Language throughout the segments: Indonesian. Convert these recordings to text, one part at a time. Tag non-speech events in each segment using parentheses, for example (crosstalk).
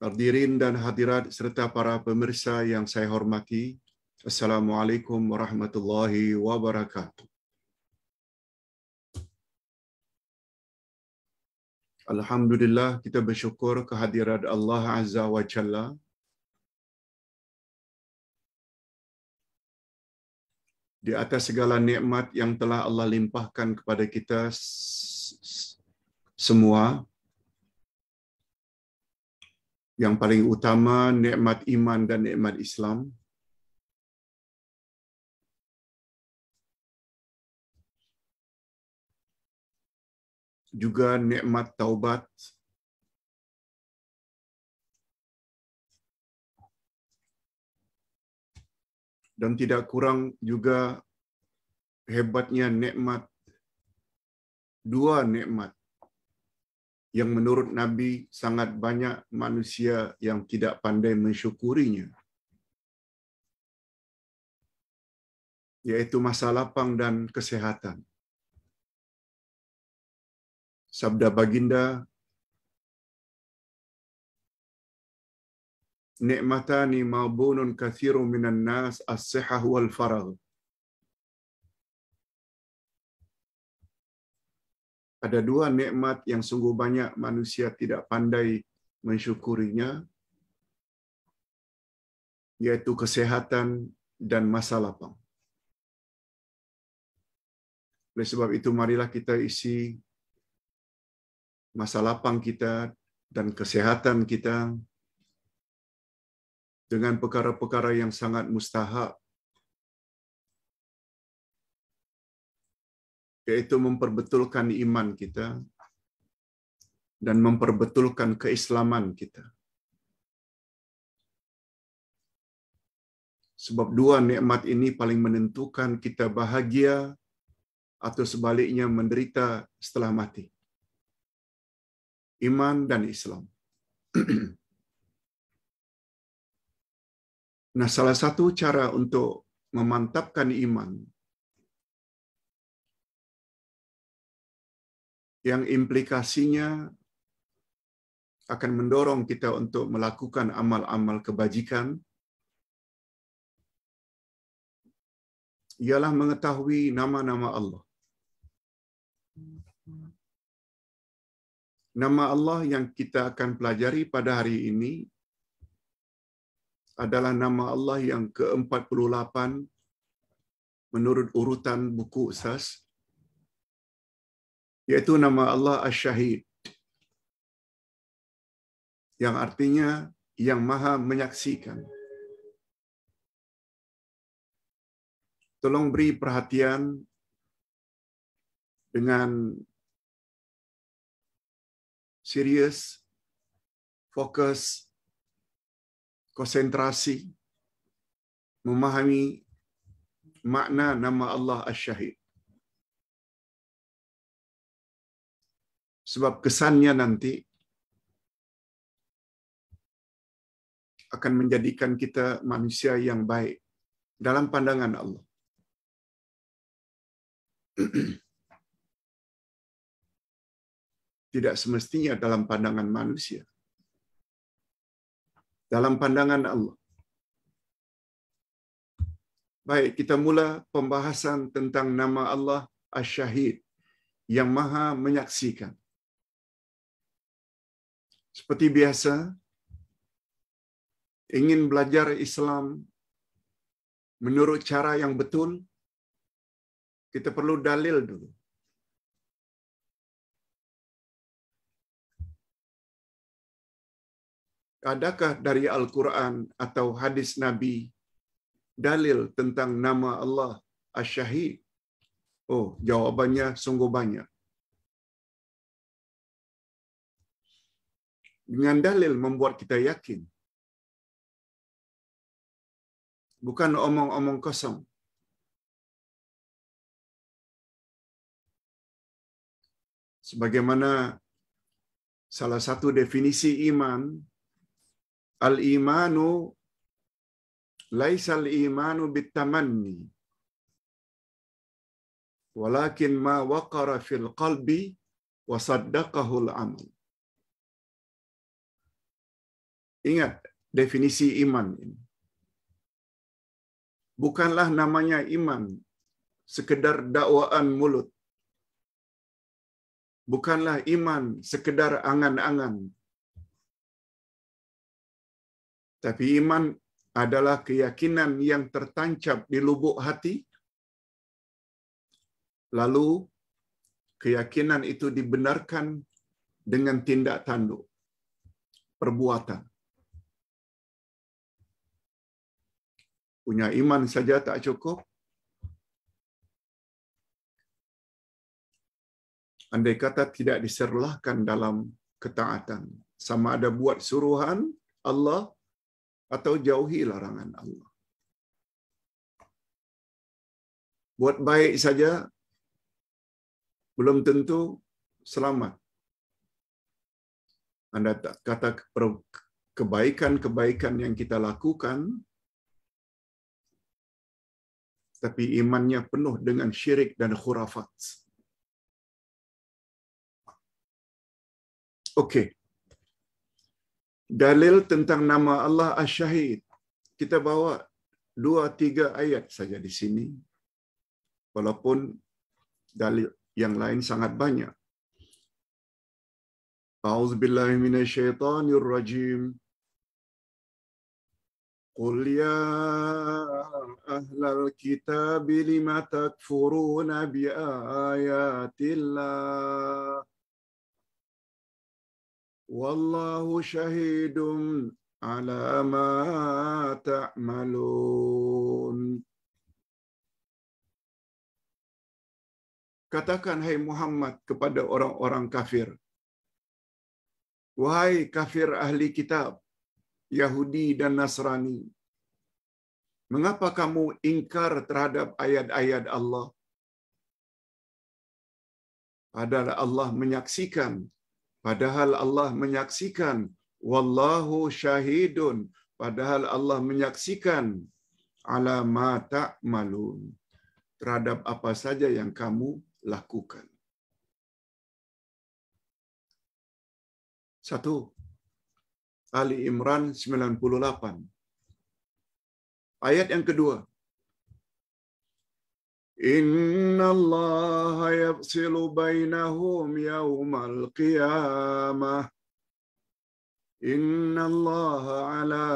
Hadirin dan hadirat serta para pemirsa yang saya hormati, Assalamualaikum warahmatullahi wabarakatuh. Alhamdulillah kita bersyukur kehadiran Allah Azza wa Jalla di atas segala nikmat yang telah Allah limpahkan kepada kita semua yang paling utama nikmat iman dan nikmat Islam. Juga nikmat taubat. Dan tidak kurang juga hebatnya nikmat dua nikmat yang menurut Nabi sangat banyak manusia yang tidak pandai mensyukurinya. Yaitu masa lapang dan kesehatan. Sabda baginda, Nikmatani mabunun kathiru minan nas as-sihah wal faragh Ada dua nikmat yang sungguh banyak manusia tidak pandai mensyukurinya, yaitu kesehatan dan masa lapang. Oleh sebab itu, marilah kita isi masa lapang kita dan kesehatan kita dengan perkara-perkara yang sangat mustahak yaitu memperbetulkan iman kita dan memperbetulkan keislaman kita. Sebab dua nikmat ini paling menentukan kita bahagia atau sebaliknya menderita setelah mati. Iman dan Islam. (clears throat) nah, salah satu cara untuk memantapkan iman yang implikasinya akan mendorong kita untuk melakukan amal-amal kebajikan ialah mengetahui nama-nama Allah. Nama Allah yang kita akan pelajari pada hari ini adalah nama Allah yang ke-48 menurut urutan buku Ustaz yaitu nama Allah Asy-Syahid. Yang artinya yang Maha menyaksikan. Tolong beri perhatian dengan serius, fokus, konsentrasi, memahami makna nama Allah asy Sebab kesannya nanti akan menjadikan kita manusia yang baik dalam pandangan Allah. (clears throat) Tidak semestinya dalam pandangan manusia. Dalam pandangan Allah. Baik, kita mula pembahasan tentang nama Allah Asyahid yang maha menyaksikan. Seperti biasa, ingin belajar Islam menurut cara yang betul, kita perlu dalil dulu. Adakah dari Al-Quran atau hadis Nabi dalil tentang nama Allah Asyahid? Oh, jawabannya sungguh banyak. dengan dalil membuat kita yakin. Bukan omong-omong kosong. Sebagaimana salah satu definisi iman, al-imanu laisal imanu bitamanni walakin ma waqara fil qalbi wa saddaqahu amal Ingat definisi iman ini. Bukanlah namanya iman sekedar dakwaan mulut. Bukanlah iman sekedar angan-angan. Tapi iman adalah keyakinan yang tertancap di lubuk hati, lalu keyakinan itu dibenarkan dengan tindak tanduk, perbuatan. Punya iman saja tak cukup. Andai kata tidak diserlahkan dalam ketaatan. Sama ada buat suruhan Allah atau jauhi larangan Allah. Buat baik saja belum tentu selamat. Anda kata kebaikan-kebaikan yang kita lakukan tapi imannya penuh dengan syirik dan khurafat. Okey. Dalil tentang nama Allah Asy-Syahid. Kita bawa dua tiga ayat saja di sini. Walaupun dalil yang lain sangat banyak. A'udzubillahi minasyaitonirrajim. rajim. قل يا أهل الكتاب لم تكفرون بآيات الله والله شهيد على ما تعملون Katakan hai Muhammad kepada orang-orang kafir. Wahai kafir ahli kitab, Yahudi dan Nasrani? Mengapa kamu ingkar terhadap ayat-ayat Allah? Padahal Allah menyaksikan, padahal Allah menyaksikan, wallahu syahidun, padahal Allah menyaksikan ala ma ta'malun terhadap apa saja yang kamu lakukan. Satu, Ali Imran 98. Ayat yang kedua. Inna Allah yafsilu bainahum yawmal qiyamah. Inna Allah ala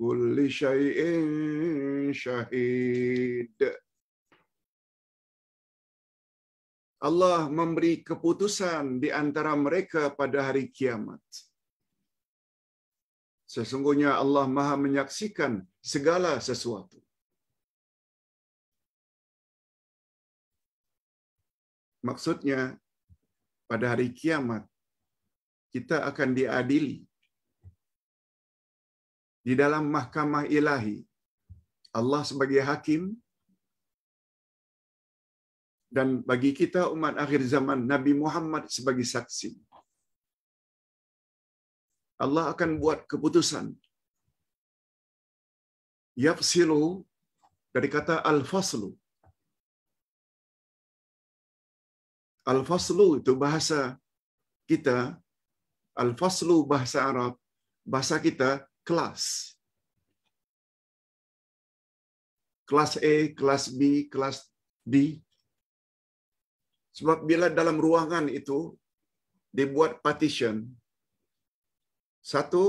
kulli syai'in syahid. Allah memberi keputusan di antara mereka pada hari kiamat Sesungguhnya Allah Maha menyaksikan segala sesuatu. Maksudnya, pada hari kiamat kita akan diadili di dalam mahkamah ilahi. Allah sebagai hakim dan bagi kita umat akhir zaman Nabi Muhammad sebagai saksi. Allah akan buat keputusan. Yafsilu dari kata al-faslu. Al-faslu itu bahasa kita, al-faslu bahasa Arab, bahasa kita kelas. Kelas A, kelas B, kelas D. Sebab bila dalam ruangan itu dibuat partition, satu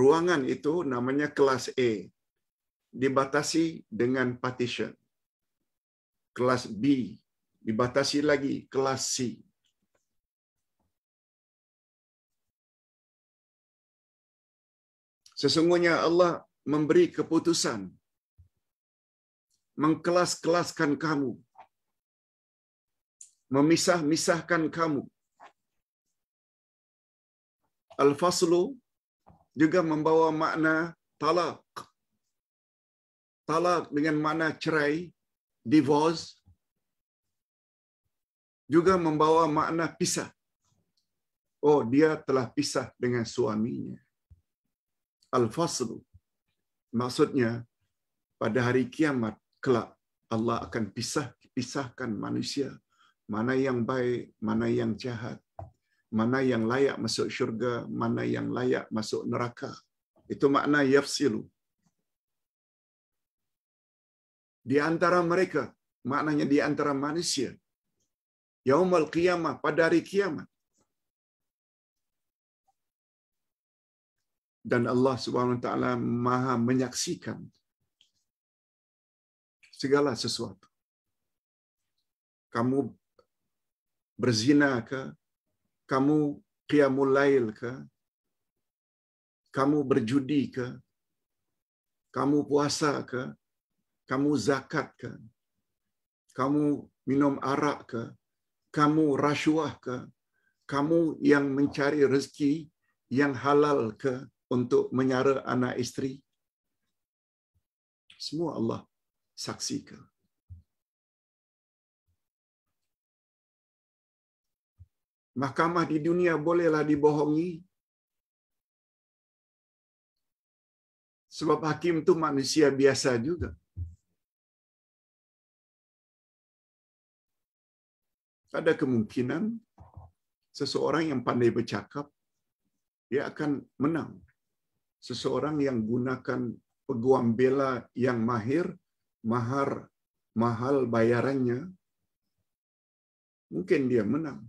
ruangan itu namanya kelas A. E, dibatasi dengan partition. Kelas B dibatasi lagi kelas C. Sesungguhnya Allah memberi keputusan mengkelas-kelaskan kamu, memisah-misahkan kamu Al-faslu juga membawa makna talak. Talak dengan makna cerai, divorce, juga membawa makna pisah. Oh, dia telah pisah dengan suaminya. Al-faslu. Maksudnya, pada hari kiamat, kelak Allah akan pisah, pisahkan manusia. Mana yang baik, mana yang jahat mana yang layak masuk syurga, mana yang layak masuk neraka. Itu makna yafsilu. Di antara mereka, maknanya di antara manusia. Yaumul qiyamah, pada hari kiamat. Dan Allah Subhanahu wa taala Maha menyaksikan segala sesuatu. Kamu berzina ke, kamu qiyamul lah ke? Kamu berjudi ke? Kamu puasa ke? Kamu zakat ke? Kamu minum arak ke? Kamu rasuah ke? Kamu yang mencari rezeki yang halal ke untuk menyara anak isteri? Semua Allah saksikan. Mahkamah di dunia bolehlah dibohongi. Sebab hakim itu manusia biasa juga. Ada kemungkinan seseorang yang pandai bercakap, dia akan menang. Seseorang yang gunakan peguam bela yang mahir, mahar, mahal bayarannya, mungkin dia menang.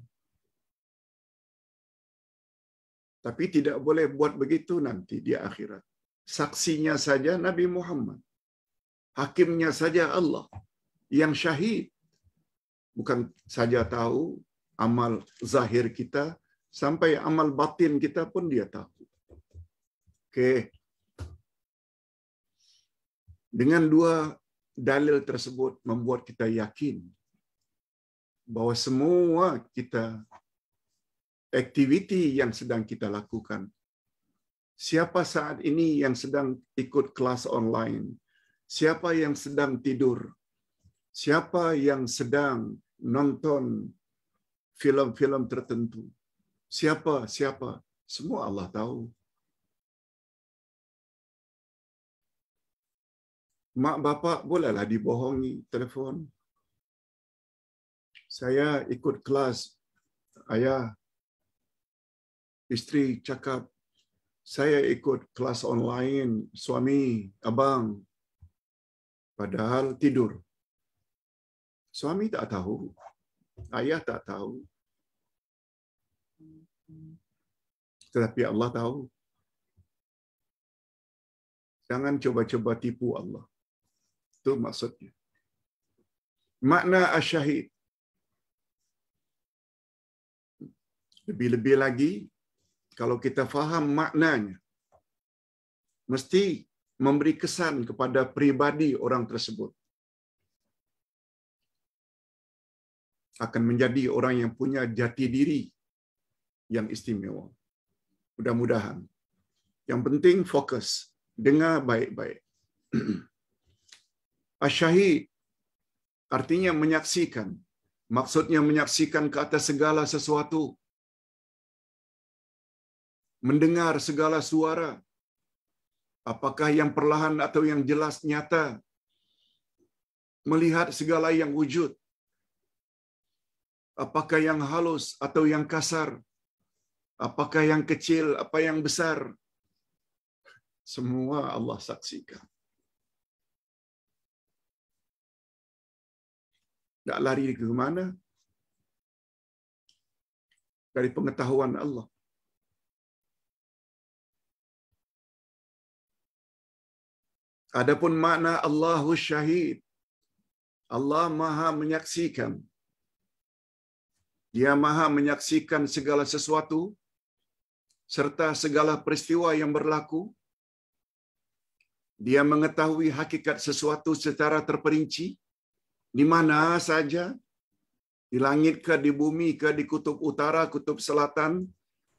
Tapi tidak boleh buat begitu nanti di akhirat. Saksinya saja Nabi Muhammad. Hakimnya saja Allah yang syahid. Bukan saja tahu amal zahir kita, sampai amal batin kita pun dia tahu. Oke. Dengan dua dalil tersebut membuat kita yakin bahwa semua kita activity yang sedang kita lakukan. Siapa saat ini yang sedang ikut kelas online? Siapa yang sedang tidur? Siapa yang sedang nonton film-film tertentu? Siapa? Siapa? Semua Allah tahu. Mak bapak bolehlah dibohongi telefon. Saya ikut kelas ayah istri cakap, saya ikut kelas online, suami, abang. Padahal tidur. Suami tak tahu, ayah tak tahu. Tetapi Allah tahu. Jangan coba-coba tipu Allah. Itu maksudnya. Makna asyahid. Lebih-lebih lagi kalau kita faham maknanya, mesti memberi kesan kepada pribadi orang tersebut. Akan menjadi orang yang punya jati diri yang istimewa. Mudah-mudahan. Yang penting fokus, dengar baik-baik. (clears throat) Asyahi artinya menyaksikan. Maksudnya menyaksikan ke atas segala sesuatu mendengar segala suara, apakah yang perlahan atau yang jelas nyata, melihat segala yang wujud, apakah yang halus atau yang kasar, apakah yang kecil, apa yang besar, semua Allah saksikan. Tidak lari ke mana? Dari pengetahuan Allah. Adapun makna Allahu syahid. Allah Maha menyaksikan. Dia Maha menyaksikan segala sesuatu serta segala peristiwa yang berlaku. Dia mengetahui hakikat sesuatu secara terperinci di mana saja di langit ke di bumi ke di kutub utara, kutub selatan,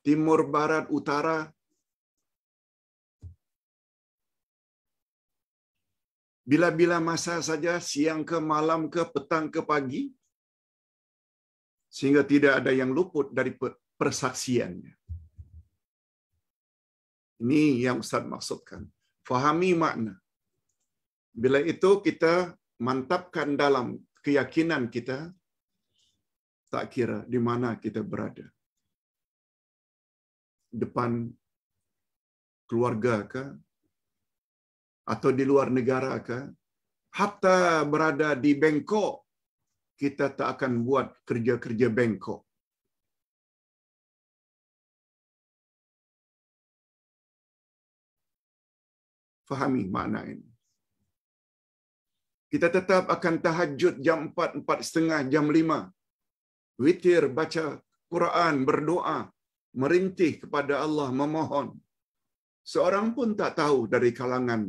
timur barat, utara, bila-bila masa saja, siang ke malam ke petang ke pagi, sehingga tidak ada yang luput dari persaksiannya. Ini yang Ustaz maksudkan. Fahami makna. Bila itu kita mantapkan dalam keyakinan kita, tak kira di mana kita berada. Depan keluarga kah, atau di luar negara ke, hatta berada di Bangkok, kita tak akan buat kerja-kerja Bangkok. Fahami makna ini. Kita tetap akan tahajud jam 4, 4.30, jam 5. Witir, baca Quran, berdoa, merintih kepada Allah, memohon. Seorang pun tak tahu dari kalangan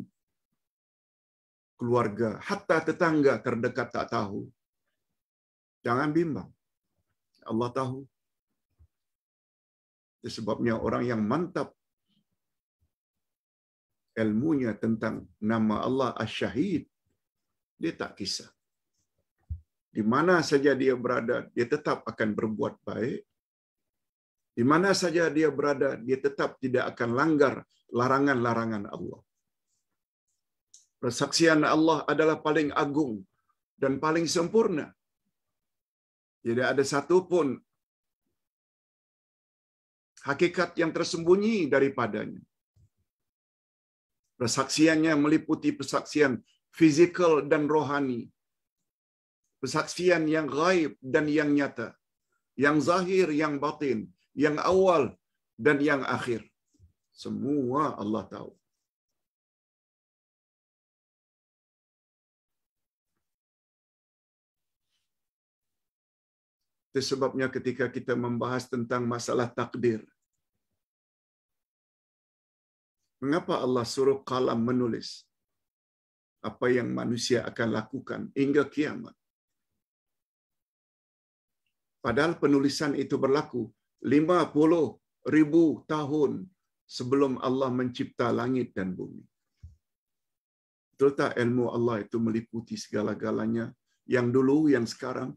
keluarga, hatta tetangga terdekat tak tahu. Jangan bimbang. Allah tahu. Sebabnya orang yang mantap ilmunya tentang nama Allah Asyahid, dia tak kisah. Di mana saja dia berada, dia tetap akan berbuat baik. Di mana saja dia berada, dia tetap tidak akan langgar larangan-larangan Allah. Persaksian Allah adalah paling agung dan paling sempurna. Tidak ada satu pun hakikat yang tersembunyi daripadanya. Persaksiannya meliputi persaksian fizikal dan rohani. Persaksian yang gaib dan yang nyata. Yang zahir, yang batin. Yang awal dan yang akhir. Semua Allah tahu. Itu sebabnya ketika kita membahas tentang masalah takdir. Mengapa Allah suruh kalam menulis apa yang manusia akan lakukan hingga kiamat? Padahal penulisan itu berlaku 50 ribu tahun sebelum Allah mencipta langit dan bumi. Betul tak ilmu Allah itu meliputi segala-galanya yang dulu, yang sekarang,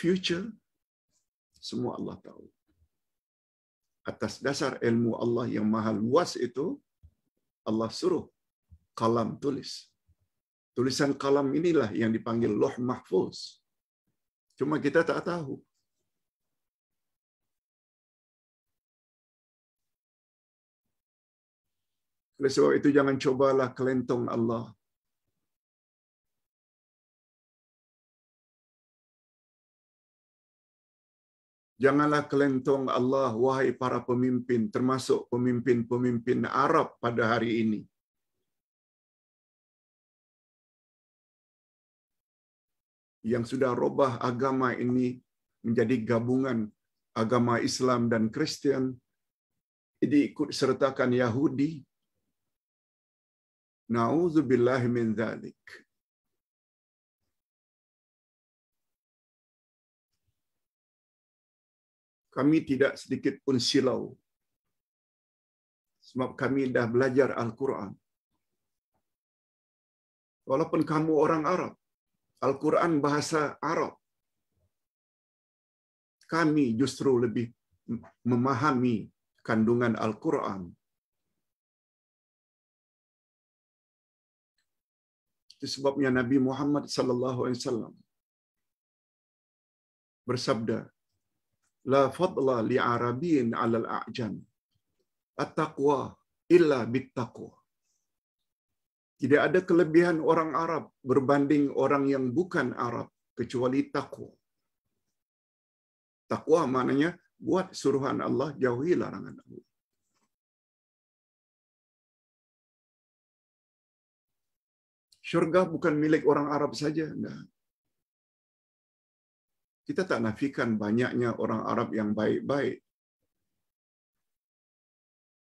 future, Semua Allah tahu. Atas dasar ilmu Allah yang maha luas itu, Allah suruh kalam tulis. Tulisan kalam inilah yang dipanggil loh mahfuz. Cuma kita tak tahu. Oleh sebab itu jangan cobalah kelentong Allah Janganlah kelentong Allah, wahai para pemimpin, termasuk pemimpin-pemimpin Arab pada hari ini. Yang sudah robah agama ini menjadi gabungan agama Islam dan Kristen, ikut sertakan Yahudi. Nauzubillah min dzalik. kami tidak sedikit pun silau. Sebab kami dah belajar Al-Quran. Walaupun kamu orang Arab, Al-Quran bahasa Arab. Kami justru lebih memahami kandungan Al-Quran. Itu sebabnya Nabi Muhammad SAW bersabda, la fadla li arabin 'alal a'jam. At-taqwa illa bittaqwa. Tidak ada kelebihan orang Arab berbanding orang yang bukan Arab kecuali takwa. Takwa maknanya buat suruhan Allah, jauhi larangan Allah. Syurga bukan milik orang Arab saja, enggak kita tak nafikan banyaknya orang Arab yang baik-baik.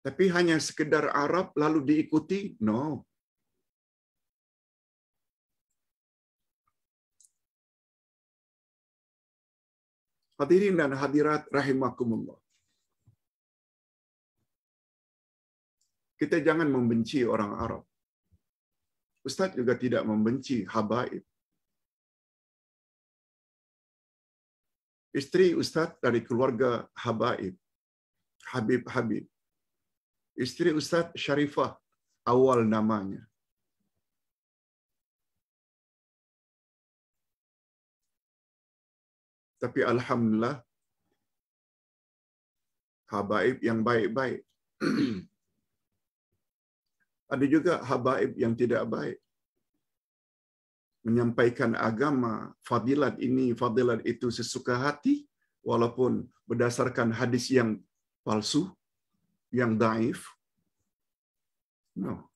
Tapi hanya sekedar Arab lalu diikuti? No. Hadirin dan hadirat rahimakumullah. Kita jangan membenci orang Arab. Ustaz juga tidak membenci habaib. Istri Ustadz dari keluarga Habaib, Habib Habib. Istri Ustadz Syarifah, awal namanya. Tapi Alhamdulillah, habaib yang baik-baik. (clears throat) Ada juga habaib yang tidak baik menyampaikan agama, fadilat ini, fadilat itu sesuka hati, walaupun berdasarkan hadis yang palsu, yang daif. No.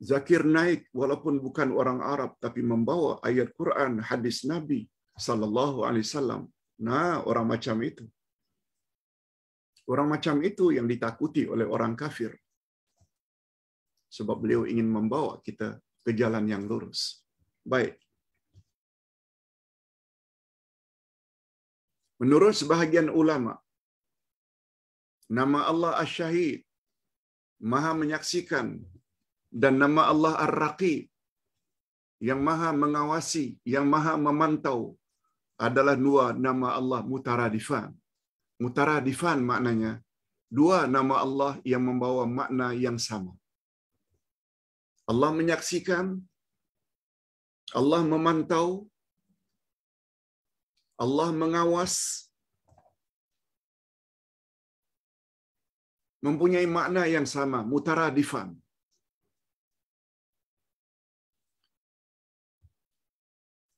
Zakir naik walaupun bukan orang Arab tapi membawa ayat Quran, hadis Nabi sallallahu alaihi wasallam. Nah, orang macam itu. Orang macam itu yang ditakuti oleh orang kafir sebab beliau ingin membawa kita ke jalan yang lurus. Baik. Menurut sebahagian ulama, nama Allah Asy-Syahid, Maha menyaksikan dan nama Allah Ar-Raqib yang Maha mengawasi, yang Maha memantau adalah dua nama Allah mutaradifan. Mutaradifan maknanya dua nama Allah yang membawa makna yang sama. Allah menyaksikan, Allah memantau, Allah mengawas, mempunyai makna yang sama, mutaradifan.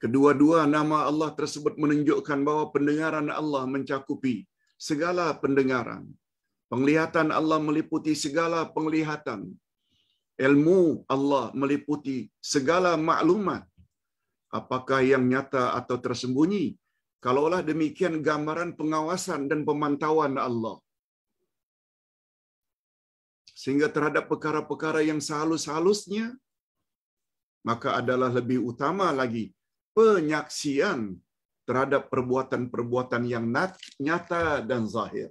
Kedua-dua nama Allah tersebut menunjukkan bahwa pendengaran Allah mencakupi segala pendengaran. Penglihatan Allah meliputi segala penglihatan ilmu Allah meliputi segala maklumat apakah yang nyata atau tersembunyi kalaulah demikian gambaran pengawasan dan pemantauan Allah sehingga terhadap perkara-perkara yang sehalus-halusnya maka adalah lebih utama lagi penyaksian terhadap perbuatan-perbuatan yang nyata dan zahir.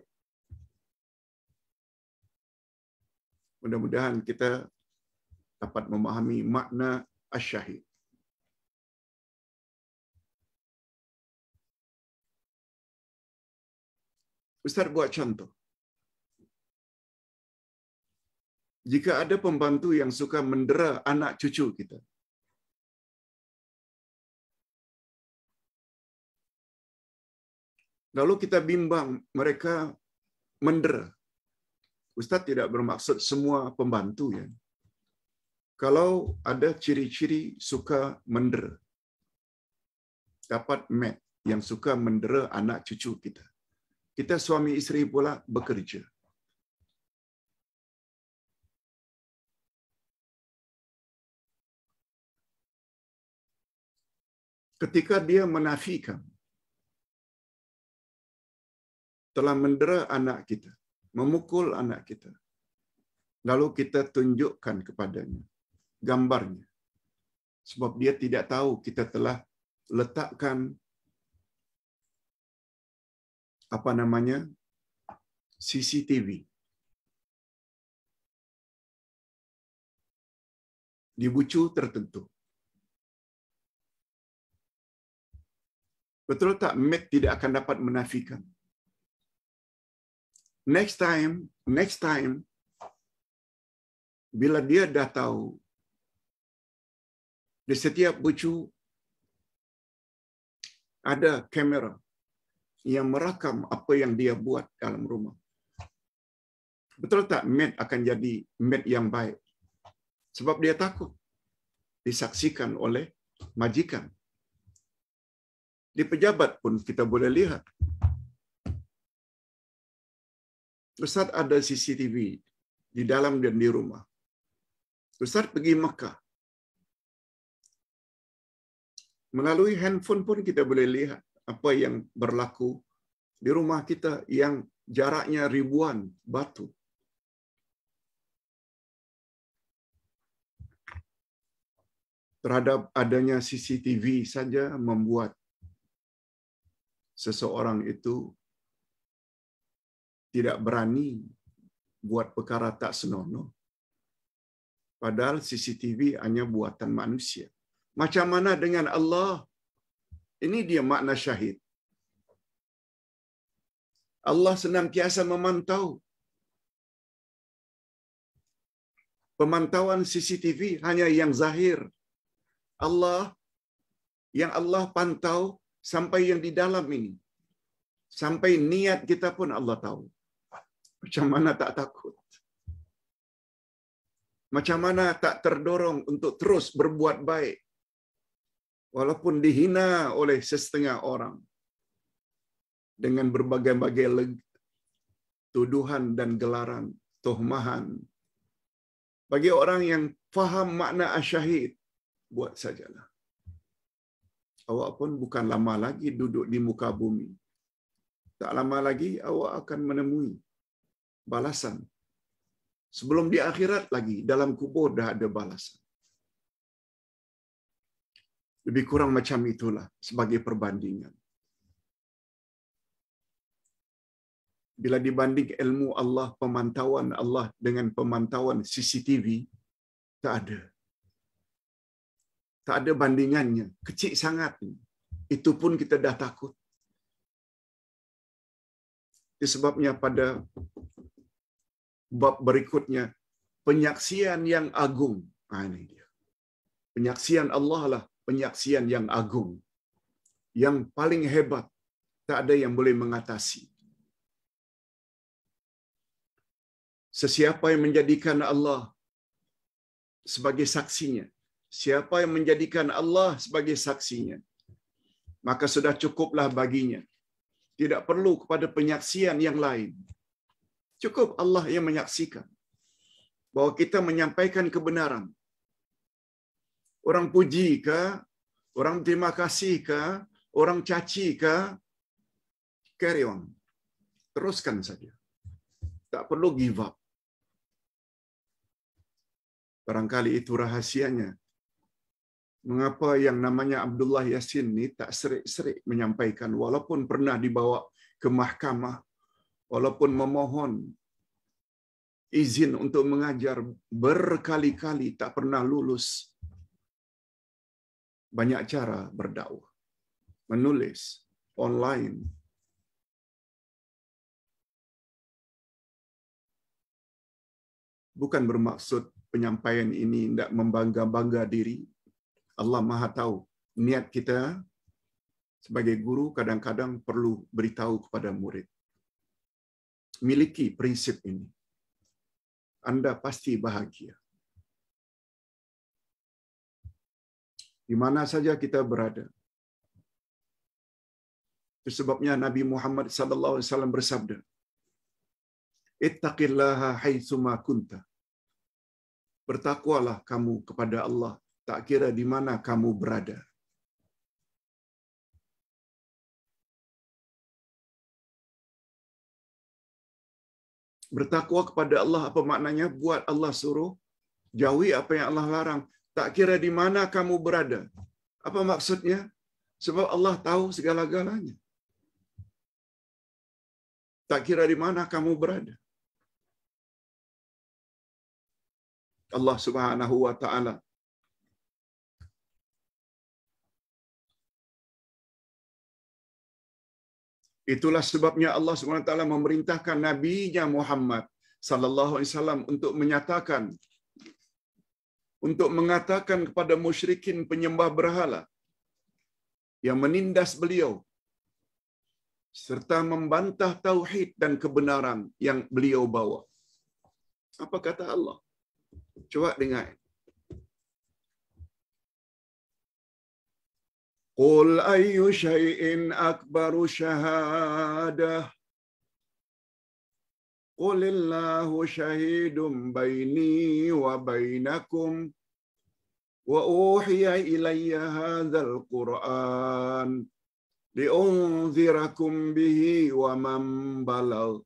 Mudah-mudahan kita dapat memahami makna asyahid. Ustaz buat contoh. Jika ada pembantu yang suka mendera anak cucu kita, Lalu kita bimbang mereka mendera. Ustaz tidak bermaksud semua pembantu ya. kalau ada ciri-ciri suka mendera, dapat mat yang suka mendera anak cucu kita. Kita suami isteri pula bekerja. Ketika dia menafikan, telah mendera anak kita, memukul anak kita, lalu kita tunjukkan kepadanya, gambarnya. Sebab dia tidak tahu kita telah letakkan apa namanya CCTV di bucu tertentu. Betul tak? Mac tidak akan dapat menafikan. Next time, next time, bila dia dah tahu di setiap bucu ada kamera yang merakam apa yang dia buat dalam rumah. Betul tak Matt akan jadi Matt yang baik? Sebab dia takut disaksikan oleh majikan. Di pejabat pun kita boleh lihat. Ustaz ada CCTV di dalam dan di rumah. Ustaz pergi Mekah. Melalui handphone pun kita boleh lihat apa yang berlaku di rumah kita yang jaraknya ribuan batu. Terhadap adanya CCTV saja membuat seseorang itu tidak berani buat perkara tak senonoh. Padahal CCTV hanya buatan manusia. Macam mana dengan Allah? Ini dia makna syahid. Allah senantiasa memantau. Pemantauan CCTV hanya yang zahir. Allah yang Allah pantau sampai yang di dalam ini. Sampai niat kita pun Allah tahu. Macam mana tak takut? Macam mana tak terdorong untuk terus berbuat baik? walaupun dihina oleh setengah orang dengan berbagai-bagai tuduhan dan gelaran, tohmahan. Bagi orang yang faham makna asyahid, buat sajalah. Awak pun bukan lama lagi duduk di muka bumi. Tak lama lagi awak akan menemui balasan. Sebelum di akhirat lagi, dalam kubur dah ada balasan. Lebih kurang macam itulah sebagai perbandingan. Bila dibanding ilmu Allah, pemantauan Allah dengan pemantauan CCTV, tak ada. Tak ada bandingannya. Kecil sangat. Itu pun kita dah takut. Sebabnya pada bab berikutnya penyaksian yang agung. Nah, ini dia. Penyaksian Allah lah penyaksian yang agung, yang paling hebat, tak ada yang boleh mengatasi. Sesiapa yang menjadikan Allah sebagai saksinya, siapa yang menjadikan Allah sebagai saksinya, maka sudah cukuplah baginya. Tidak perlu kepada penyaksian yang lain. Cukup Allah yang menyaksikan bahwa kita menyampaikan kebenaran, Orang puji ke? Orang terima kasih ke? Orang caci ke? Carry on. Teruskan saja. Tak perlu give up. Barangkali itu rahasianya. Mengapa yang namanya Abdullah Yasin ini tak serik-serik menyampaikan walaupun pernah dibawa ke mahkamah, walaupun memohon izin untuk mengajar berkali-kali tak pernah lulus banyak cara berdakwah. Menulis, online. Bukan bermaksud penyampaian ini tidak membangga-bangga diri. Allah Maha tahu niat kita sebagai guru kadang-kadang perlu beritahu kepada murid. Miliki prinsip ini. Anda pasti bahagia. di mana saja kita berada. Itu sebabnya Nabi Muhammad SAW bersabda, "Ittaqillaha haitsuma kunta." Bertakwalah kamu kepada Allah tak kira di mana kamu berada. Bertakwa kepada Allah apa maknanya? Buat Allah suruh, jauhi apa yang Allah larang. Tak kira di mana kamu berada. Apa maksudnya? Sebab Allah tahu segala-galanya. Tak kira di mana kamu berada. Allah Subhanahu wa taala Itulah sebabnya Allah SWT memerintahkan Nabi-Nya Muhammad sallallahu alaihi wasallam untuk menyatakan untuk mengatakan kepada musyrikin penyembah berhala yang menindas beliau serta membantah tauhid dan kebenaran yang beliau bawa. Apa kata Allah? Cuba dengar. Qul ayyu shayin akbaru syahadah قل الله شهيد بيني وبينكم واوحي الي هذا القران لانذركم به ومن بلغ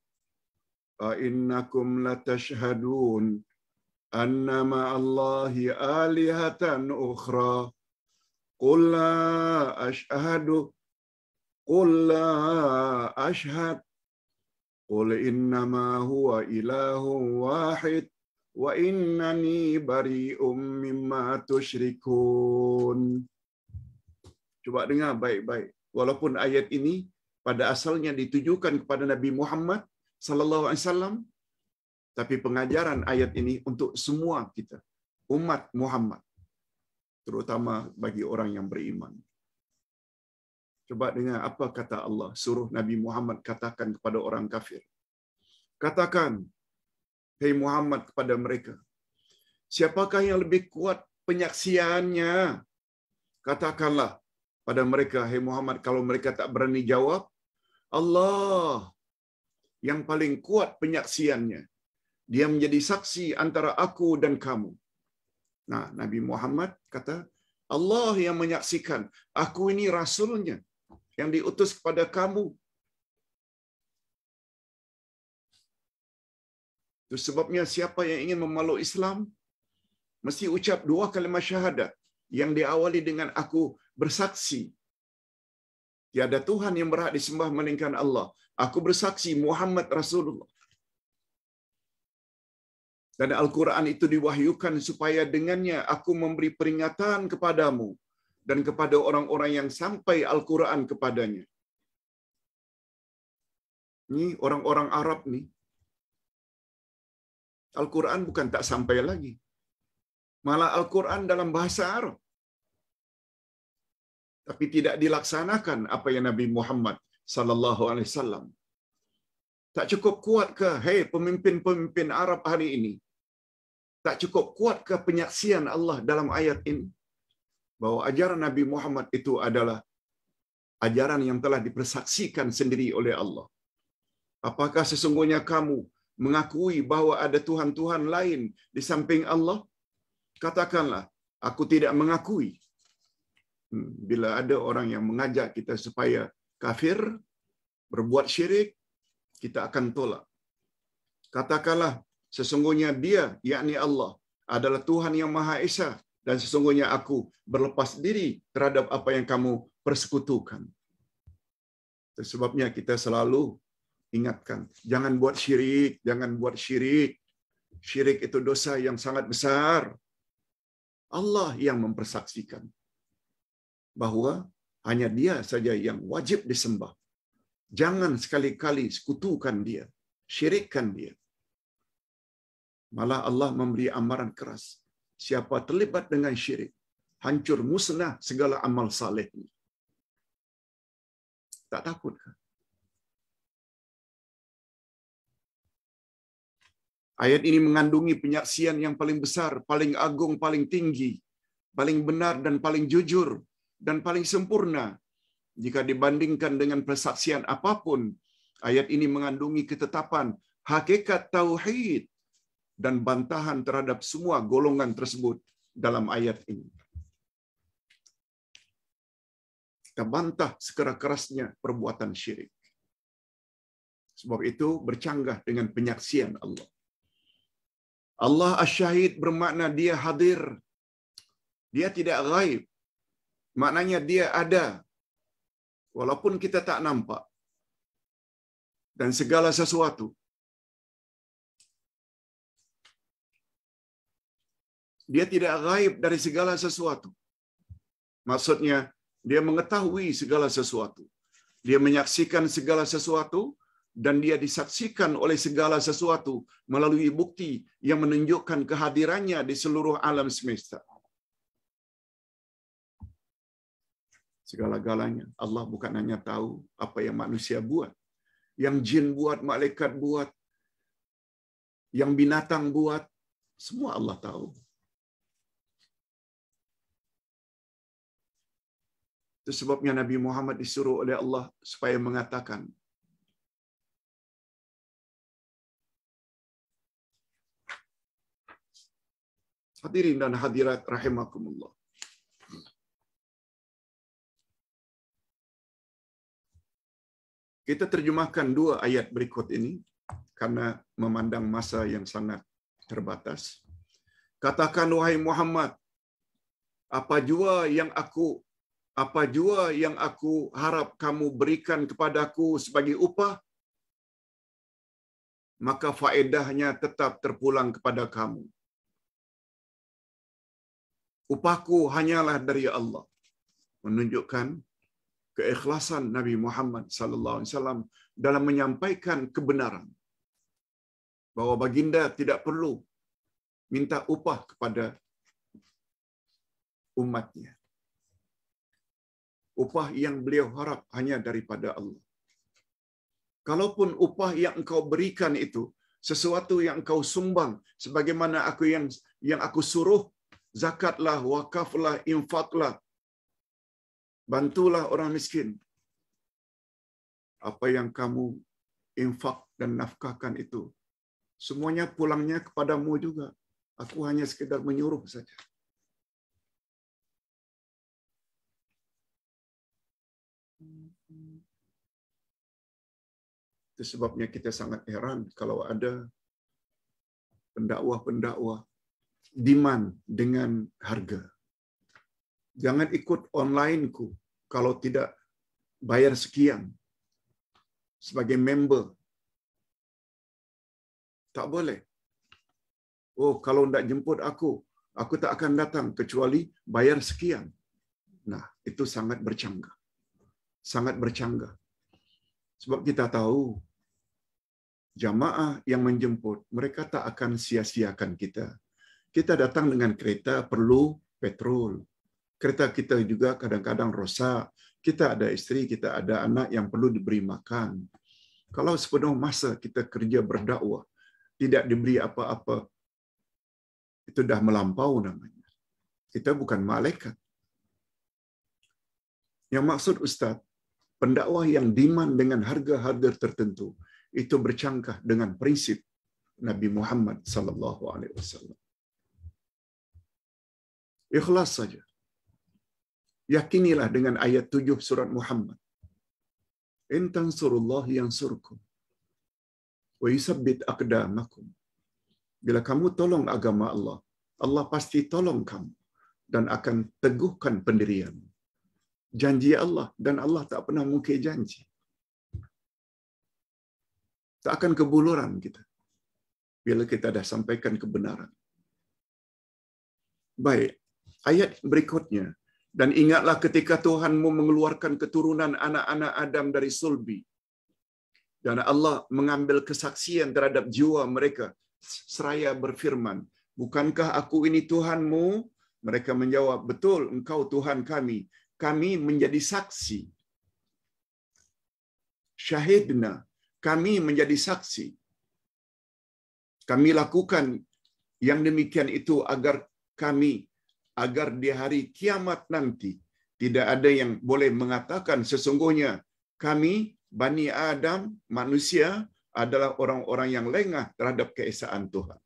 أئنكم لتشهدون أن مع الله آلهة أخرى قل لا أشهد قل لا أشهد قل إنما هو إله واحد وإنني بريء مما تشركون Cuba dengar baik-baik. Walaupun ayat ini pada asalnya ditujukan kepada Nabi Muhammad sallallahu alaihi wasallam tapi pengajaran ayat ini untuk semua kita umat Muhammad terutama bagi orang yang beriman. Coba dengar apa kata Allah suruh Nabi Muhammad katakan kepada orang kafir. Katakan, Hey Muhammad kepada mereka, siapakah yang lebih kuat penyaksiannya? Katakanlah pada mereka, Hey Muhammad, kalau mereka tak berani jawab, Allah yang paling kuat penyaksiannya. Dia menjadi saksi antara aku dan kamu. Nah, Nabi Muhammad kata, Allah yang menyaksikan, aku ini rasulnya. yang diutus kepada kamu. Itu sebabnya siapa yang ingin memeluk Islam, mesti ucap dua kalimat syahadat yang diawali dengan aku bersaksi. Tiada Tuhan yang berhak disembah melainkan Allah. Aku bersaksi Muhammad Rasulullah. Dan Al-Quran itu diwahyukan supaya dengannya aku memberi peringatan kepadamu dan kepada orang-orang yang sampai Al-Quran kepadanya. Ini orang-orang Arab nih. Al-Quran bukan tak sampai lagi. Malah Al-Quran dalam bahasa Arab. Tapi tidak dilaksanakan apa yang Nabi Muhammad sallallahu alaihi wasallam. Tak cukup kuat ke hey pemimpin-pemimpin Arab hari ini? Tak cukup kuat ke penyaksian Allah dalam ayat ini? bahwa ajaran Nabi Muhammad itu adalah ajaran yang telah dipersaksikan sendiri oleh Allah. Apakah sesungguhnya kamu mengakui bahwa ada Tuhan-Tuhan lain di samping Allah? Katakanlah, aku tidak mengakui. Hmm, bila ada orang yang mengajak kita supaya kafir, berbuat syirik, kita akan tolak. Katakanlah, sesungguhnya dia, yakni Allah, adalah Tuhan yang Maha Esa dan sesungguhnya aku berlepas diri terhadap apa yang kamu persekutukan. Sebabnya kita selalu ingatkan, jangan buat syirik, jangan buat syirik. Syirik itu dosa yang sangat besar. Allah yang mempersaksikan bahwa hanya dia saja yang wajib disembah. Jangan sekali-kali sekutukan dia, syirikkan dia. Malah Allah memberi amaran keras Siapa terlibat dengan syirik, hancur musnah segala amal salehnya. Tak takut Ayat ini mengandungi penyaksian yang paling besar, paling agung, paling tinggi, paling benar dan paling jujur dan paling sempurna. Jika dibandingkan dengan persaksian apapun, ayat ini mengandungi ketetapan hakikat tauhid dan bantahan terhadap semua golongan tersebut dalam ayat ini. Kita bantah sekeras-kerasnya perbuatan syirik. Sebab itu bercanggah dengan penyaksian Allah. Allah asyahid bermakna dia hadir. Dia tidak gaib. Maknanya dia ada. Walaupun kita tak nampak. Dan segala sesuatu dia tidak gaib dari segala sesuatu. Maksudnya, dia mengetahui segala sesuatu. Dia menyaksikan segala sesuatu dan dia disaksikan oleh segala sesuatu melalui bukti yang menunjukkan kehadirannya di seluruh alam semesta. Segala-galanya Allah bukan hanya tahu apa yang manusia buat, yang jin buat, malaikat buat, yang binatang buat, semua Allah tahu. Itu sebabnya Nabi Muhammad disuruh oleh Allah supaya mengatakan, Hadirin dan hadirat rahimakumullah. Kita terjemahkan dua ayat berikut ini karena memandang masa yang sangat terbatas. Katakan wahai Muhammad, apa jua yang aku apa jua yang aku harap kamu berikan kepadaku sebagai upah, maka faedahnya tetap terpulang kepada kamu. Upahku hanyalah dari Allah. Menunjukkan keikhlasan Nabi Muhammad sallallahu alaihi wasallam dalam menyampaikan kebenaran bahwa baginda tidak perlu minta upah kepada umatnya. Upah yang beliau harap hanya daripada Allah. Kalaupun upah yang engkau berikan itu sesuatu yang engkau sumbang sebagaimana aku yang yang aku suruh zakatlah, wakaflah, infaklah. Bantulah orang miskin. Apa yang kamu infak dan nafkahkan itu semuanya pulangnya kepadamu juga. Aku hanya sekedar menyuruh saja. Itu sebabnya kita sangat heran kalau ada pendakwah-pendakwah demand dengan harga. Jangan ikut online kalau tidak bayar sekian sebagai member. Tak boleh. Oh, kalau tidak jemput aku, aku tak akan datang kecuali bayar sekian. Nah, itu sangat bercanggah. Sangat bercanggah. Sebab kita tahu jamaah yang menjemput, mereka tak akan sia-siakan kita. Kita datang dengan kereta perlu petrol. Kereta kita juga kadang-kadang rosak. Kita ada istri, kita ada anak yang perlu diberi makan. Kalau sepenuh masa kita kerja berdakwah, tidak diberi apa-apa, itu dah melampau namanya. Kita bukan malaikat. Yang maksud Ustaz, pendakwah yang diman dengan harga-harga tertentu itu bercangkah dengan prinsip Nabi Muhammad sallallahu alaihi wasallam. Ikhlas saja. Yakinilah dengan ayat 7 surat Muhammad. In tansurullah yang wa yusabbit aqdamakum. Bila kamu tolong agama Allah, Allah pasti tolong kamu dan akan teguhkan pendirianmu janji Allah dan Allah tak pernah mungkir janji. Tak akan kebuluran kita bila kita dah sampaikan kebenaran. Baik, ayat berikutnya. Dan ingatlah ketika Tuhanmu mengeluarkan keturunan anak-anak Adam dari sulbi. Dan Allah mengambil kesaksian terhadap jiwa mereka. Seraya berfirman, Bukankah aku ini Tuhanmu? Mereka menjawab, betul engkau Tuhan kami kami menjadi saksi. Syahidna, kami menjadi saksi. Kami lakukan yang demikian itu agar kami agar di hari kiamat nanti tidak ada yang boleh mengatakan sesungguhnya kami Bani Adam manusia adalah orang-orang yang lengah terhadap keesaan Tuhan.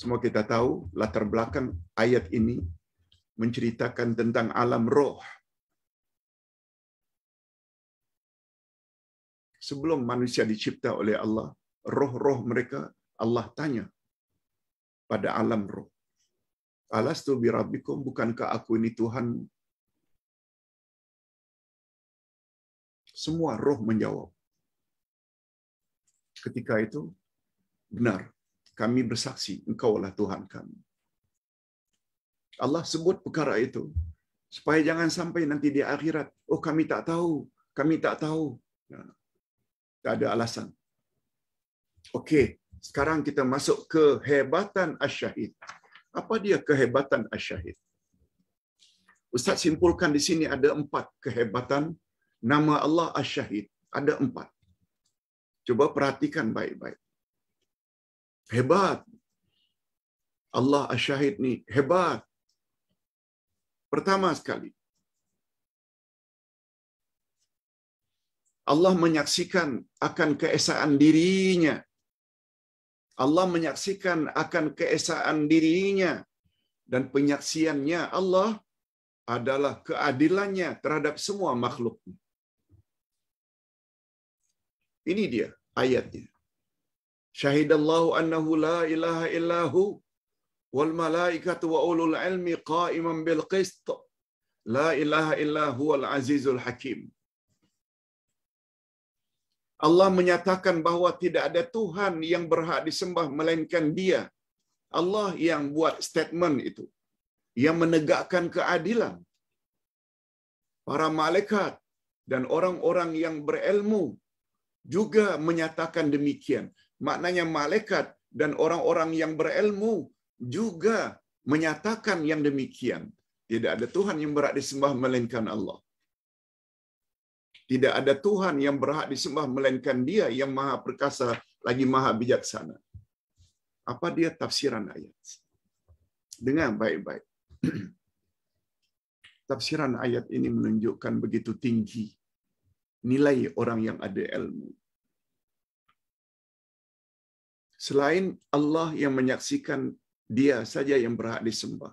Semua kita tahu latar belakang ayat ini menceritakan tentang alam roh. Sebelum manusia dicipta oleh Allah, roh-roh mereka Allah tanya pada alam roh. Alastu birabbikum, bukankah aku ini Tuhan Semua roh menjawab. Ketika itu, benar, kami bersaksi, engkau engkaulah Tuhan kami. Allah sebut perkara itu supaya jangan sampai nanti di akhirat oh kami tak tahu kami tak tahu ya. tak ada alasan okey sekarang kita masuk ke kehebatan asyahid apa dia kehebatan asyahid ustaz simpulkan di sini ada empat kehebatan nama Allah asyahid ada empat cuba perhatikan baik-baik hebat Allah asyahid ni hebat Pertama sekali, Allah menyaksikan akan keesaan dirinya. Allah menyaksikan akan keesaan dirinya dan penyaksiannya Allah adalah keadilannya terhadap semua makhluk Ini dia ayatnya. Syahidallahu annahu la ilaha illahu wal malaikatu wa ulul ilmi qa'iman bil qist la ilaha illa Allah menyatakan bahwa tidak ada Tuhan yang berhak disembah melainkan Dia. Allah yang buat statement itu. Yang menegakkan keadilan. Para malaikat dan orang-orang yang berilmu juga menyatakan demikian. Maknanya malaikat dan orang-orang yang berilmu juga menyatakan yang demikian. Tidak ada Tuhan yang berhak disembah melainkan Allah. Tidak ada Tuhan yang berhak disembah melainkan Dia yang Maha Perkasa lagi Maha Bijaksana. Apa dia tafsiran ayat? dengan baik-baik. (clears throat) tafsiran ayat ini menunjukkan begitu tinggi nilai orang yang ada ilmu. Selain Allah yang menyaksikan dia saja yang berhak disembah.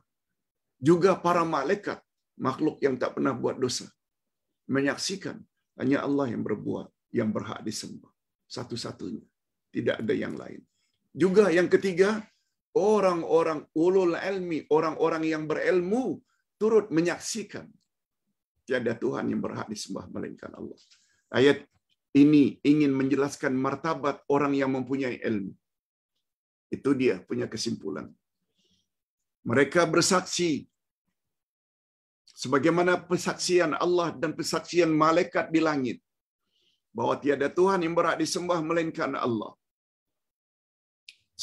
Juga para malaikat, makhluk yang tak pernah buat dosa, menyaksikan hanya Allah yang berbuat, yang berhak disembah. Satu-satunya, tidak ada yang lain. Juga yang ketiga, orang-orang ulul ilmi, orang-orang yang berilmu turut menyaksikan tiada Tuhan yang berhak disembah melainkan Allah. Ayat ini ingin menjelaskan martabat orang yang mempunyai ilmu. Itu dia punya kesimpulan. Mereka bersaksi sebagaimana persaksian Allah dan persaksian malaikat di langit bahwa tiada Tuhan yang berhak disembah melainkan Allah.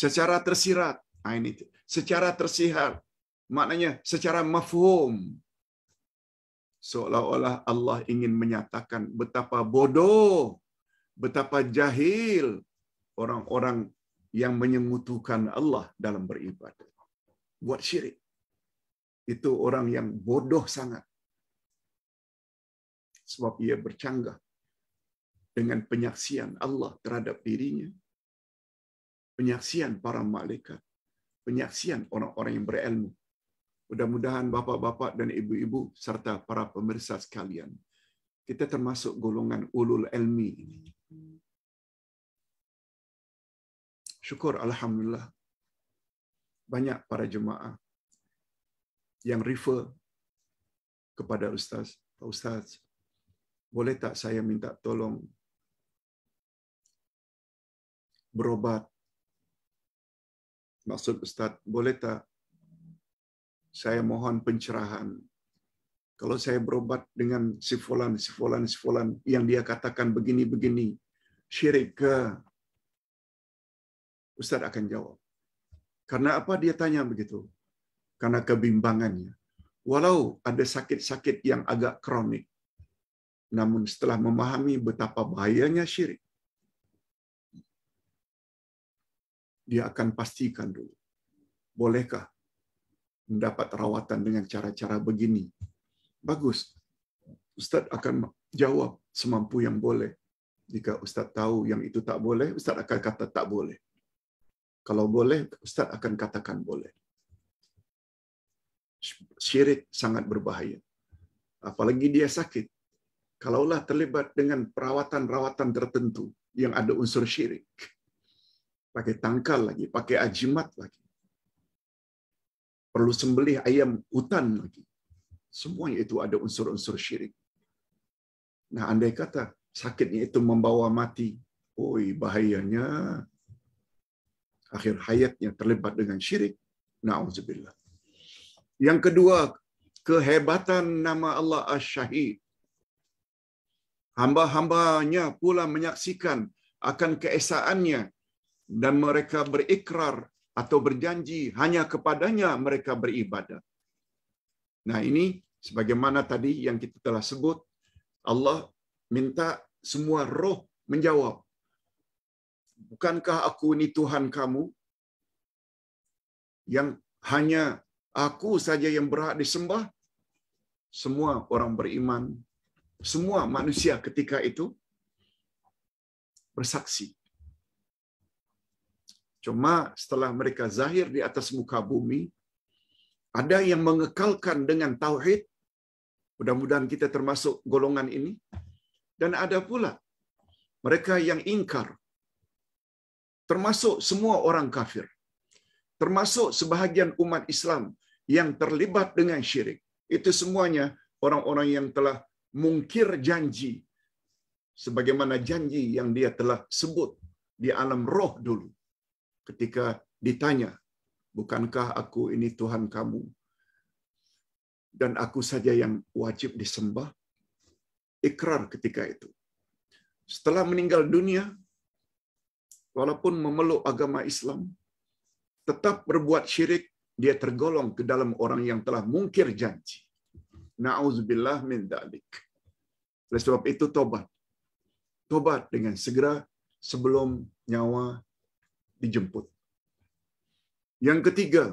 Secara tersirat, ah, ini secara tersirat maknanya secara mafhum seolah-olah Allah ingin menyatakan betapa bodoh, betapa jahil orang-orang yang menyengutukan Allah dalam beribadah buat syirik. Itu orang yang bodoh sangat. Sebab ia bercanggah dengan penyaksian Allah terhadap dirinya, penyaksian para malaikat, penyaksian orang-orang yang berilmu. Mudah-mudahan bapak-bapak dan ibu-ibu serta para pemirsa sekalian, kita termasuk golongan ulul ilmi ini. Syukur Alhamdulillah banyak para jemaah yang refer kepada ustaz, Pak Ustaz, boleh tak saya minta tolong berobat? Maksud Ustaz, boleh tak saya mohon pencerahan? Kalau saya berobat dengan si fulan, si yang dia katakan begini-begini, syirik ke? Ustaz akan jawab. Karena apa dia tanya begitu? Karena kebimbangannya. Walau ada sakit-sakit yang agak kronik, namun setelah memahami betapa bahayanya syirik, dia akan pastikan dulu. Bolehkah mendapat rawatan dengan cara-cara begini? Bagus. Ustaz akan jawab semampu yang boleh. Jika Ustaz tahu yang itu tak boleh, Ustaz akan kata tak boleh. Kalau boleh, Ustaz akan katakan boleh. Syirik sangat berbahaya. Apalagi dia sakit. Kalaulah terlibat dengan perawatan perawatan tertentu yang ada unsur syirik. Pakai tangkal lagi, pakai ajimat lagi. Perlu sembelih ayam hutan lagi. semua itu ada unsur-unsur syirik. Nah, andai kata sakitnya itu membawa mati, oi bahayanya akhir hayatnya terlibat dengan syirik, na'udzubillah. Yang kedua, kehebatan nama Allah Asy-Syahid. Hamba-hambanya pula menyaksikan akan keesaannya dan mereka berikrar atau berjanji hanya kepadanya mereka beribadah. Nah ini sebagaimana tadi yang kita telah sebut, Allah minta semua roh menjawab bukankah aku ini Tuhan kamu? Yang hanya aku saja yang berhak disembah? Semua orang beriman, semua manusia ketika itu bersaksi. Cuma setelah mereka zahir di atas muka bumi, ada yang mengekalkan dengan tauhid. Mudah-mudahan kita termasuk golongan ini. Dan ada pula mereka yang ingkar termasuk semua orang kafir, termasuk sebahagian umat Islam yang terlibat dengan syirik. Itu semuanya orang-orang yang telah mungkir janji sebagaimana janji yang dia telah sebut di alam roh dulu ketika ditanya, "Bukankah aku ini Tuhan kamu?" dan aku saja yang wajib disembah? Ikrar ketika itu. Setelah meninggal dunia, walaupun memeluk agama Islam, tetap berbuat syirik, dia tergolong ke dalam orang yang telah mungkir janji. Na'udzubillah min dalik. Oleh sebab itu tobat. Tobat dengan segera sebelum nyawa dijemput. Yang ketiga,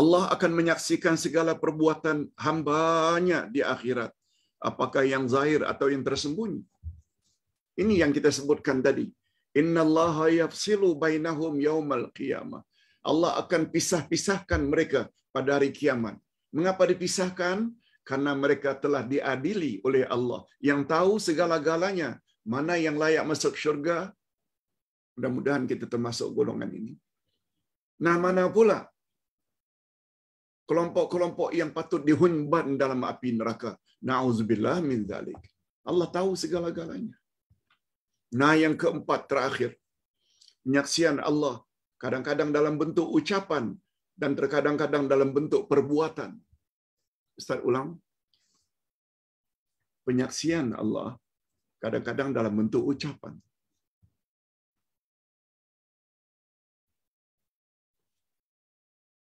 Allah akan menyaksikan segala perbuatan hambanya di akhirat. Apakah yang zahir atau yang tersembunyi. Ini yang kita sebutkan tadi. Innallaha yafsilu bainahum yaumal qiyamah. Allah akan pisah-pisahkan mereka pada hari kiamat. Mengapa dipisahkan? Karena mereka telah diadili oleh Allah yang tahu segala-galanya, mana yang layak masuk syurga. Mudah-mudahan kita termasuk golongan ini. Nah, mana pula kelompok-kelompok yang patut dihunban dalam api neraka. Nauzubillah min zalik. Allah tahu segala-galanya. Nah yang keempat terakhir, penyaksian Allah kadang-kadang dalam bentuk ucapan dan terkadang-kadang dalam bentuk perbuatan. Ustaz ulang. Penyaksian Allah kadang-kadang dalam bentuk ucapan.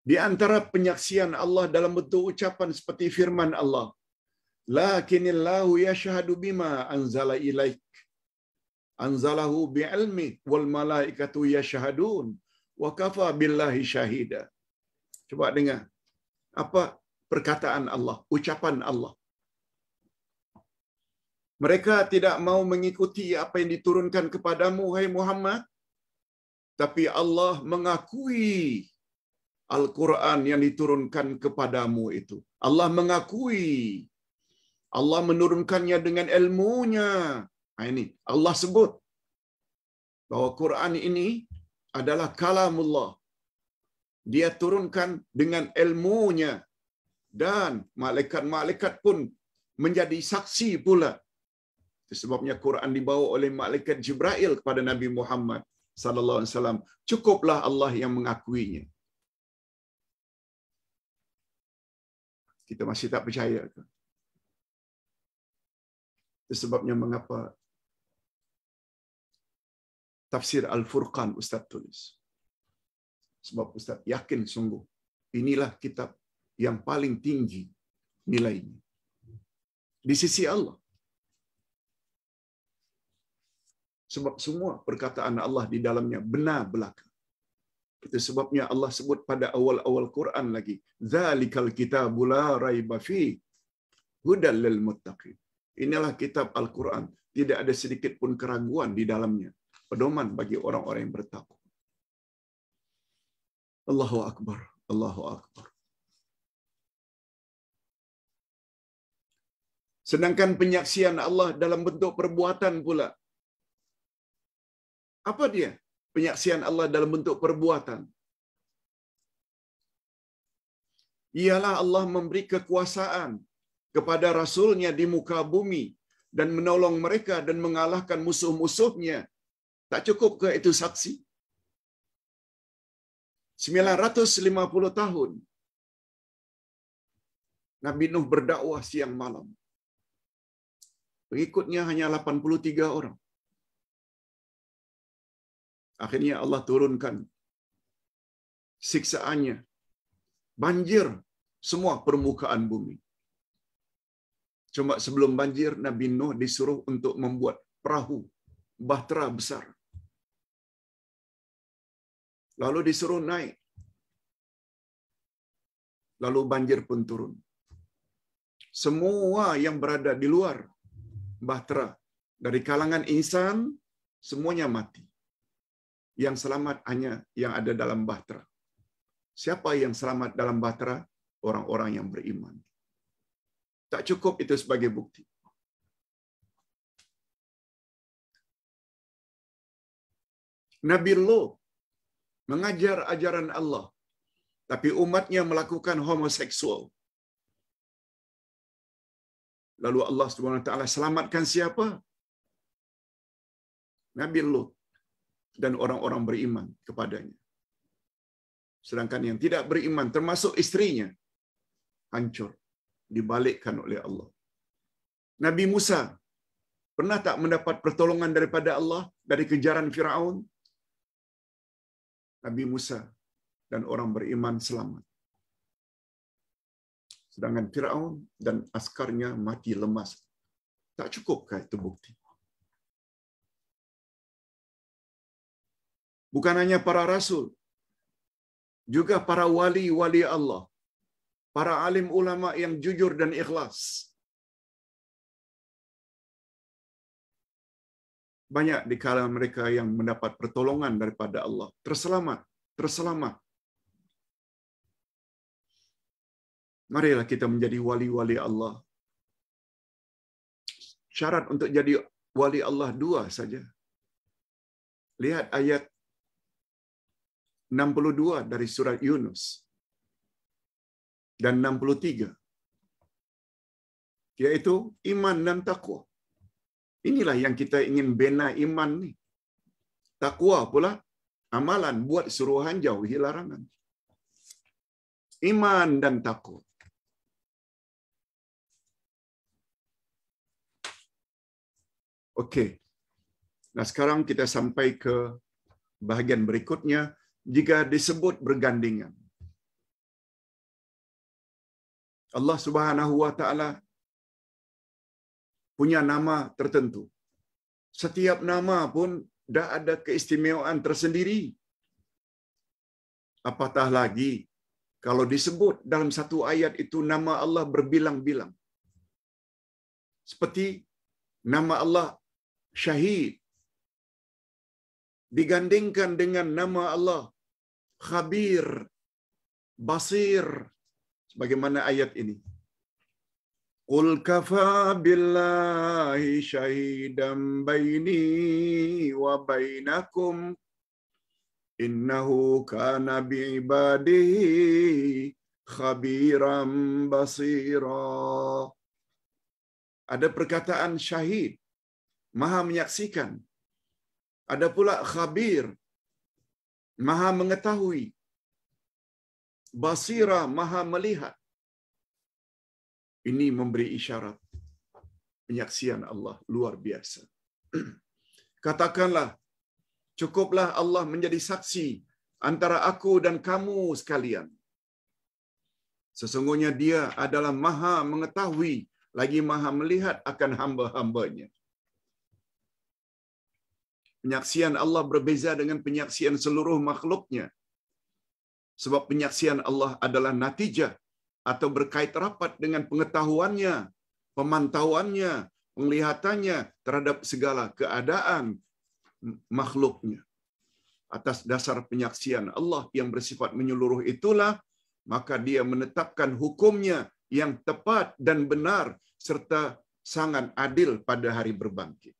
Di antara penyaksian Allah dalam bentuk ucapan seperti firman Allah, "Lakinillahu yashahadu bima anzala ilaik." anzalahu bi'ilmi wal malaikatu yashhadun wa kafa billahi syahida. Coba dengar. Apa perkataan Allah, ucapan Allah. Mereka tidak mau mengikuti apa yang diturunkan kepadamu hai Muhammad, tapi Allah mengakui Al-Quran yang diturunkan kepadamu itu. Allah mengakui Allah menurunkannya dengan ilmunya, Ha, ini Allah sebut bahwa Quran ini adalah kalamullah. Dia turunkan dengan ilmunya dan malaikat-malaikat pun menjadi saksi pula. Sebabnya Quran dibawa oleh malaikat Jibril kepada Nabi Muhammad sallallahu alaihi wasallam. Cukuplah Allah yang mengakuinya. Kita masih tak percaya ke? Sebabnya mengapa tafsir Al-Furqan Ustaz tulis. Sebab Ustaz yakin sungguh inilah kitab yang paling tinggi nilainya di sisi Allah. Sebab semua perkataan Allah di dalamnya benar belaka. Itu sebabnya Allah sebut pada awal-awal Quran lagi, "Dzalikal kita la raiba fi hudal lil muttaqin." Inilah kitab Al-Quran, tidak ada sedikit pun keraguan di dalamnya pedoman bagi orang-orang yang bertakwa. Allahu Akbar, Allahu Akbar. Sedangkan penyaksian Allah dalam bentuk perbuatan pula. Apa dia? Penyaksian Allah dalam bentuk perbuatan. Ialah Allah memberi kekuasaan kepada rasulnya di muka bumi dan menolong mereka dan mengalahkan musuh-musuhnya Tak cukup ke itu saksi? 950 tahun Nabi Nuh berdakwah siang malam. Pengikutnya hanya 83 orang. Akhirnya Allah turunkan siksaannya. Banjir semua permukaan bumi. Cuma sebelum banjir, Nabi Nuh disuruh untuk membuat perahu bahtera besar. Lalu disuruh naik. Lalu banjir pun turun. Semua yang berada di luar bahtera dari kalangan insan semuanya mati. Yang selamat hanya yang ada dalam bahtera. Siapa yang selamat dalam bahtera? Orang-orang yang beriman. Tak cukup itu sebagai bukti. Nabi Lot mengajar ajaran Allah tapi umatnya melakukan homoseksual. Lalu Allah Subhanahu wa taala selamatkan siapa? Nabi Lut dan orang-orang beriman kepadanya. Sedangkan yang tidak beriman termasuk istrinya hancur dibalikkan oleh Allah. Nabi Musa pernah tak mendapat pertolongan daripada Allah dari kejaran Firaun? Nabi Musa dan orang beriman selamat. Sedangkan Firaun dan askarnya mati lemas. Tak cukupkah itu bukti? Bukan hanya para rasul, juga para wali-wali Allah, para alim ulama yang jujur dan ikhlas, banyak di kalangan mereka yang mendapat pertolongan daripada Allah. Terselamat, terselamat. Marilah kita menjadi wali-wali Allah. Syarat untuk jadi wali Allah dua saja. Lihat ayat 62 dari surat Yunus dan 63 yaitu iman dan takwa. Inilah yang kita ingin bina iman ni. Takwa pula amalan buat suruhan jauhi larangan. Iman dan takwa. Okey. Nah sekarang kita sampai ke bahagian berikutnya jika disebut bergandingan. Allah Subhanahu wa taala punya nama tertentu. Setiap nama pun dah ada keistimewaan tersendiri. Apatah lagi kalau disebut dalam satu ayat itu nama Allah berbilang-bilang. Seperti nama Allah Syahid digandingkan dengan nama Allah Khabir, Basir sebagaimana ayat ini. Qul kafa billahi syahidam baini wa bainakum innahu kana bi'ibadihi khabiram basira. Ada perkataan syahid, maha menyaksikan. Ada pula khabir, maha mengetahui. Basira, maha melihat. ini memberi isyarat penyaksian Allah luar biasa. (clears throat) Katakanlah, cukuplah Allah menjadi saksi antara aku dan kamu sekalian. Sesungguhnya dia adalah maha mengetahui, lagi maha melihat akan hamba-hambanya. Penyaksian Allah berbeza dengan penyaksian seluruh makhluknya. Sebab penyaksian Allah adalah natijah atau berkait rapat dengan pengetahuannya, pemantauannya, penglihatannya terhadap segala keadaan makhluknya. Atas dasar penyaksian Allah yang bersifat menyeluruh itulah, maka dia menetapkan hukumnya yang tepat dan benar serta sangat adil pada hari berbangkit.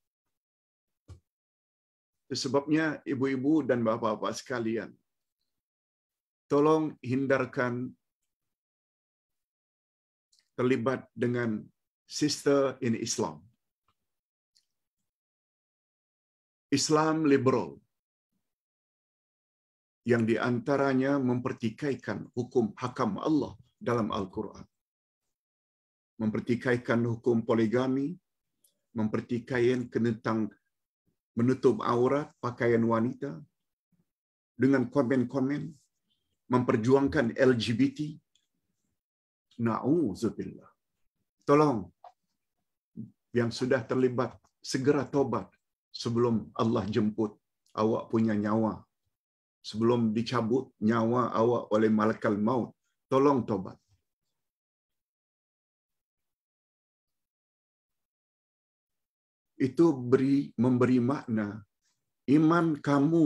sebabnya ibu-ibu dan bapak-bapak sekalian, tolong hindarkan terlibat dengan sister in Islam. Islam liberal yang diantaranya mempertikaikan hukum hakam Allah dalam Al-Quran. Mempertikaikan hukum poligami, mempertikaikan tentang menutup aurat pakaian wanita dengan komen-komen, memperjuangkan LGBT, Na'udzubillah. Tolong yang sudah terlibat segera tobat sebelum Allah jemput awak punya nyawa. Sebelum dicabut nyawa awak oleh malaikat maut. Tolong tobat. Itu beri memberi makna iman kamu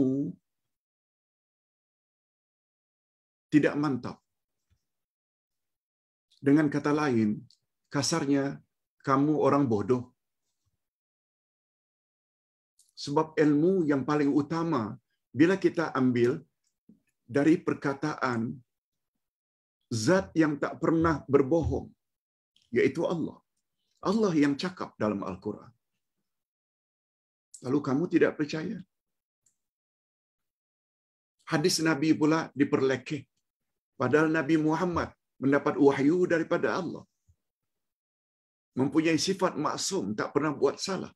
tidak mantap. Dengan kata lain, kasarnya kamu orang bodoh. Sebab ilmu yang paling utama bila kita ambil dari perkataan zat yang tak pernah berbohong, yaitu Allah. Allah yang cakap dalam Al-Quran. Lalu kamu tidak percaya? Hadis Nabi pula diperlekeh. Padahal Nabi Muhammad mendapat wahyu daripada Allah. Mempunyai sifat maksum, tak pernah buat salah.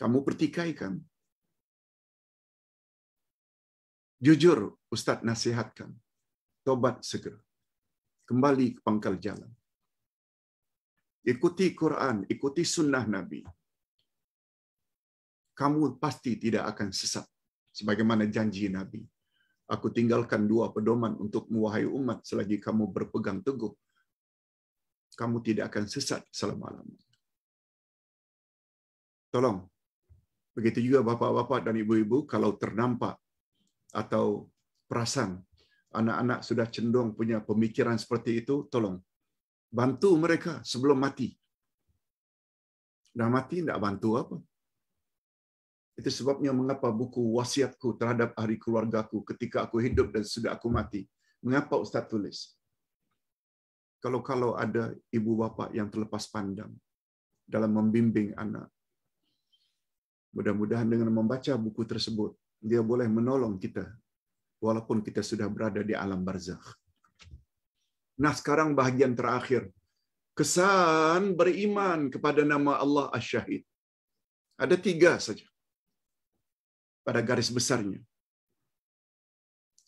Kamu pertikaikan. Jujur, Ustaz nasihatkan. Tobat segera. Kembali ke pangkal jalan. Ikuti Quran, ikuti sunnah Nabi. Kamu pasti tidak akan sesat. Sebagaimana janji Nabi. Aku tinggalkan dua pedoman untuk mewahai umat selagi kamu berpegang teguh. Kamu tidak akan sesat selama-lamanya. Tolong. Begitu juga bapak-bapak dan ibu-ibu, kalau ternampak atau perasan anak-anak sudah cenderung punya pemikiran seperti itu, tolong bantu mereka sebelum mati. Dah mati, tidak bantu apa? Itu sebabnya mengapa buku wasiatku terhadap ahli keluargaku ketika aku hidup dan sudah aku mati. Mengapa Ustaz tulis? Kalau-kalau ada ibu bapa yang terlepas pandang dalam membimbing anak. Mudah-mudahan dengan membaca buku tersebut, dia boleh menolong kita walaupun kita sudah berada di alam barzakh. Nah, sekarang bahagian terakhir. Kesan beriman kepada nama Allah Asyahid. Ada tiga saja pada garis besarnya.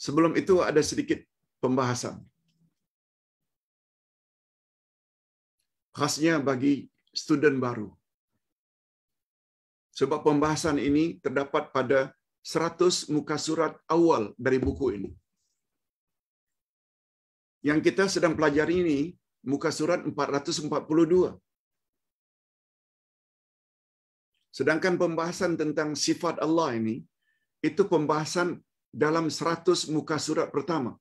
Sebelum itu ada sedikit pembahasan. Khasnya bagi student baru. Sebab pembahasan ini terdapat pada 100 muka surat awal dari buku ini. Yang kita sedang pelajari ini muka surat 442. Sedangkan pembahasan tentang sifat Allah ini itu pembahasan dalam 100 muka surat pertama.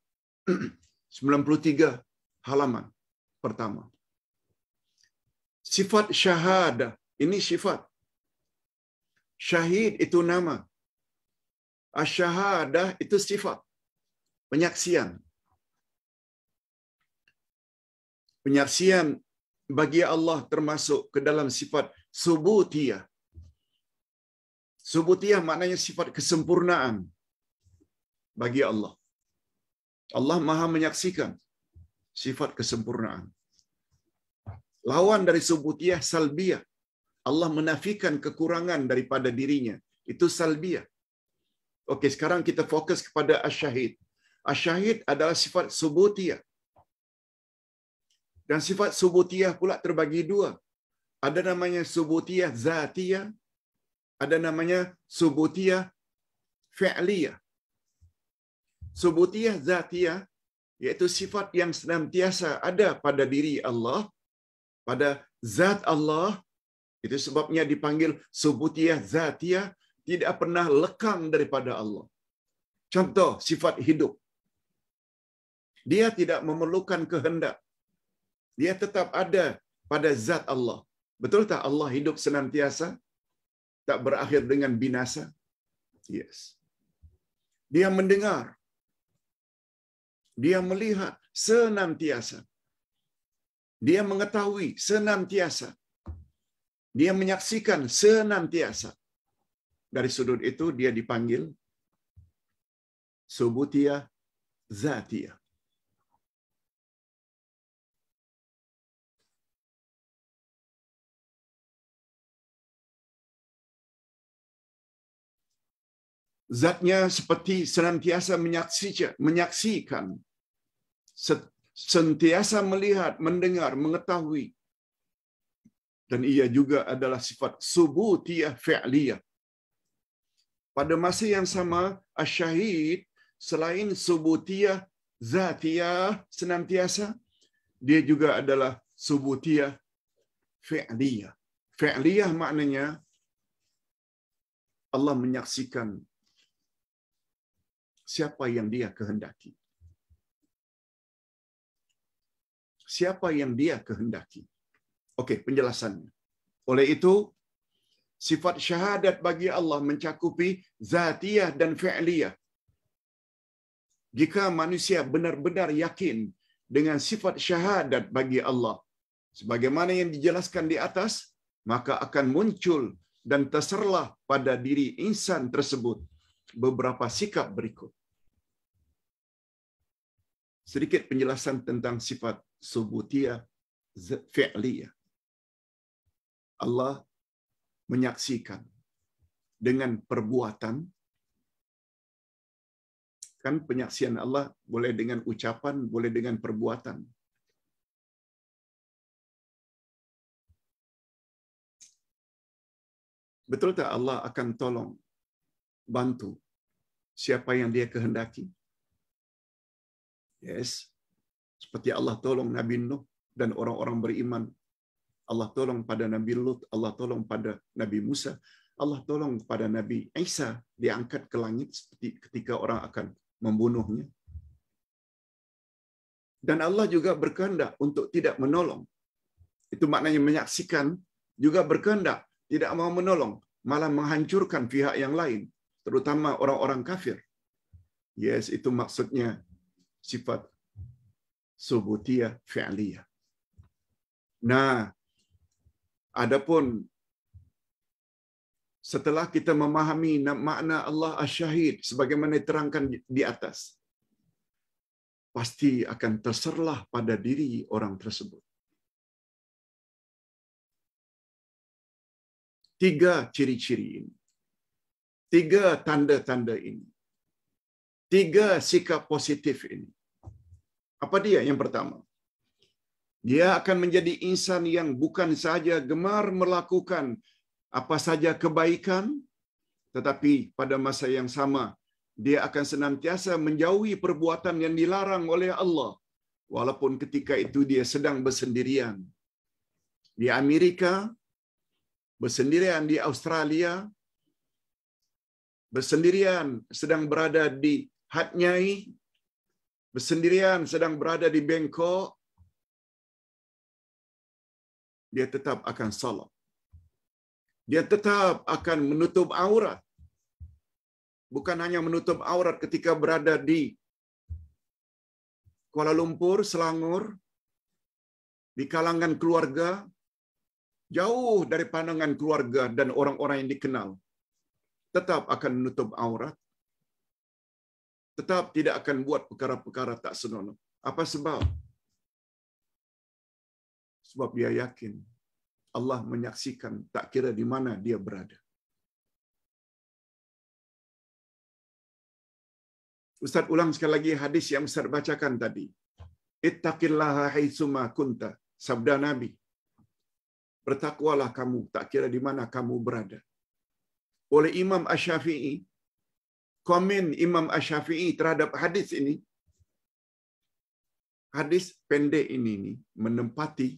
93 (clears throat) halaman pertama. Sifat syahadah, ini sifat. Syahid itu nama. Asyahadah itu sifat. Penyaksian. Penyaksian bagi Allah termasuk ke dalam sifat subutiyah. Subutiyah maknanya sifat kesempurnaan bagi Allah. Allah maha menyaksikan sifat kesempurnaan. Lawan dari subutiyah salbiyah. Allah menafikan kekurangan daripada dirinya. Itu salbiyah. Oke sekarang kita fokus kepada asyahid. Asyahid adalah sifat subutiyah. Dan sifat subutiyah pula terbagi dua. Ada namanya subutiyah zatiyah ada namanya subutiyah fi'liyah. Subutiyah zatiyah, yaitu sifat yang senantiasa ada pada diri Allah, pada zat Allah. Itu sebabnya dipanggil subutiyah zatiyah, tidak pernah lekang daripada Allah. Contoh sifat hidup. Dia tidak memerlukan kehendak. Dia tetap ada pada zat Allah. Betul tak Allah hidup senantiasa? tak berakhir dengan binasa? Yes. Dia mendengar. Dia melihat senantiasa. Dia mengetahui senantiasa. Dia menyaksikan senantiasa. Dari sudut itu dia dipanggil subutia zatia. zatnya seperti senantiasa menyaksikan, sentiasa melihat, mendengar, mengetahui. Dan ia juga adalah sifat subutiyah fi'liyah. Pada masa yang sama, asyahid selain subutiyah zatiyah senantiasa, dia juga adalah subutiyah fi'liyah. Fi'liyah maknanya Allah menyaksikan siapa yang dia kehendaki. Siapa yang dia kehendaki. Oke, penjelasannya. Oleh itu, sifat syahadat bagi Allah mencakupi zatiyah dan fi'liyah. Jika manusia benar-benar yakin dengan sifat syahadat bagi Allah, sebagaimana yang dijelaskan di atas, maka akan muncul dan terserlah pada diri insan tersebut beberapa sikap berikut. Sedikit penjelasan tentang sifat subutiyah fi'liyah. Allah menyaksikan dengan perbuatan kan penyaksian Allah boleh dengan ucapan, boleh dengan perbuatan. Betul tak Allah akan tolong, bantu siapa yang dia kehendaki. Yes. Seperti Allah tolong Nabi Nuh dan orang-orang beriman. Allah tolong pada Nabi Lut, Allah tolong pada Nabi Musa, Allah tolong pada Nabi Isa diangkat ke langit seperti ketika orang akan membunuhnya. Dan Allah juga berkehendak untuk tidak menolong. Itu maknanya menyaksikan juga berkehendak tidak mau menolong, malah menghancurkan pihak yang lain terutama orang-orang kafir. Yes, itu maksudnya sifat subutiyah fi'liyah. Nah, adapun setelah kita memahami makna Allah asyahid sebagaimana diterangkan di atas, pasti akan terserlah pada diri orang tersebut. Tiga ciri-ciri ini. Tiga tanda-tanda ini. Tiga sikap positif ini. Apa dia yang pertama? Dia akan menjadi insan yang bukan saja gemar melakukan apa saja kebaikan, tetapi pada masa yang sama dia akan senantiasa menjauhi perbuatan yang dilarang oleh Allah walaupun ketika itu dia sedang bersendirian. Di Amerika, bersendirian di Australia, bersendirian sedang berada di Hatnyai, bersendirian sedang berada di Bengkok, dia tetap akan salat. Dia tetap akan menutup aurat. Bukan hanya menutup aurat ketika berada di Kuala Lumpur, Selangor, di kalangan keluarga, jauh dari pandangan keluarga dan orang-orang yang dikenal. tetap akan menutup aurat. Tetap tidak akan buat perkara-perkara tak senonoh. Apa sebab? Sebab dia yakin Allah menyaksikan tak kira di mana dia berada. Ustaz ulang sekali lagi hadis yang Ustaz bacakan tadi. Ittaqillaha haitsuma kunta. Sabda Nabi. Bertakwalah kamu tak kira di mana kamu berada. oleh Imam Ash-Syafi'i, komen Imam Ash-Syafi'i terhadap hadis ini, hadis pendek ini, ini menempati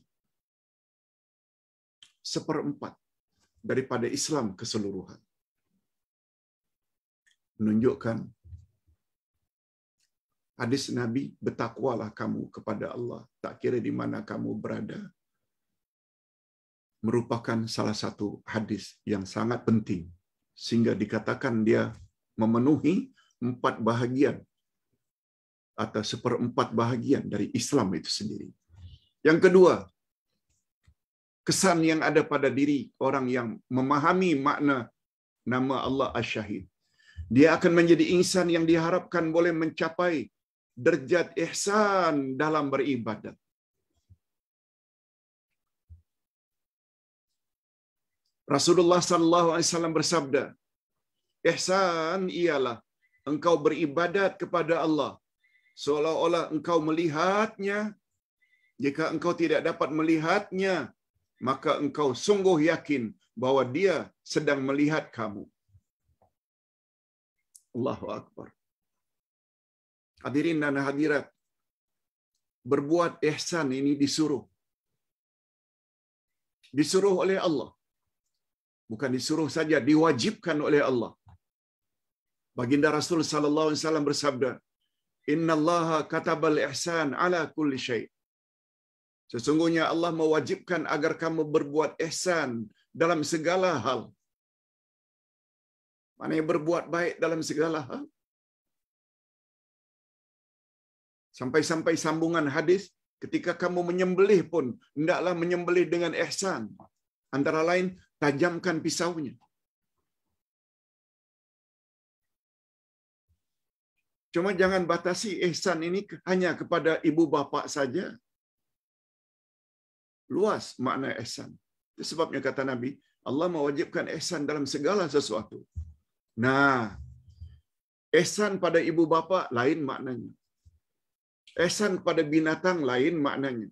seperempat daripada Islam keseluruhan. Menunjukkan hadis Nabi, bertakwalah kamu kepada Allah, tak kira di mana kamu berada. Merupakan salah satu hadis yang sangat penting sehingga dikatakan dia memenuhi empat bahagian atau seperempat bahagian dari Islam itu sendiri. Yang kedua, kesan yang ada pada diri orang yang memahami makna nama Allah Asyahid. Dia akan menjadi insan yang diharapkan boleh mencapai derajat ihsan dalam beribadat. Rasulullah sallallahu alaihi wasallam bersabda, "Ihsan ialah engkau beribadat kepada Allah seolah-olah engkau melihatnya. Jika engkau tidak dapat melihatnya, maka engkau sungguh yakin bahwa dia sedang melihat kamu." Allahu akbar. Hadirin dan hadirat, berbuat ihsan ini disuruh. Disuruh oleh Allah. bukan disuruh saja diwajibkan oleh Allah. Baginda Rasul sallallahu alaihi wasallam bersabda, "Inna Allah katabal ihsan ala kulli syai." Sesungguhnya Allah mewajibkan agar kamu berbuat ihsan dalam segala hal. Mana yang berbuat baik dalam segala hal? Sampai-sampai sambungan hadis, ketika kamu menyembelih pun, hendaklah menyembelih dengan ihsan. Antara lain, tajamkan pisaunya. Cuma jangan batasi ihsan ini hanya kepada ibu bapak saja. Luas makna ihsan. Itu sebabnya kata Nabi, Allah mewajibkan ihsan dalam segala sesuatu. Nah, ihsan pada ibu bapak lain maknanya. Ihsan pada binatang lain maknanya.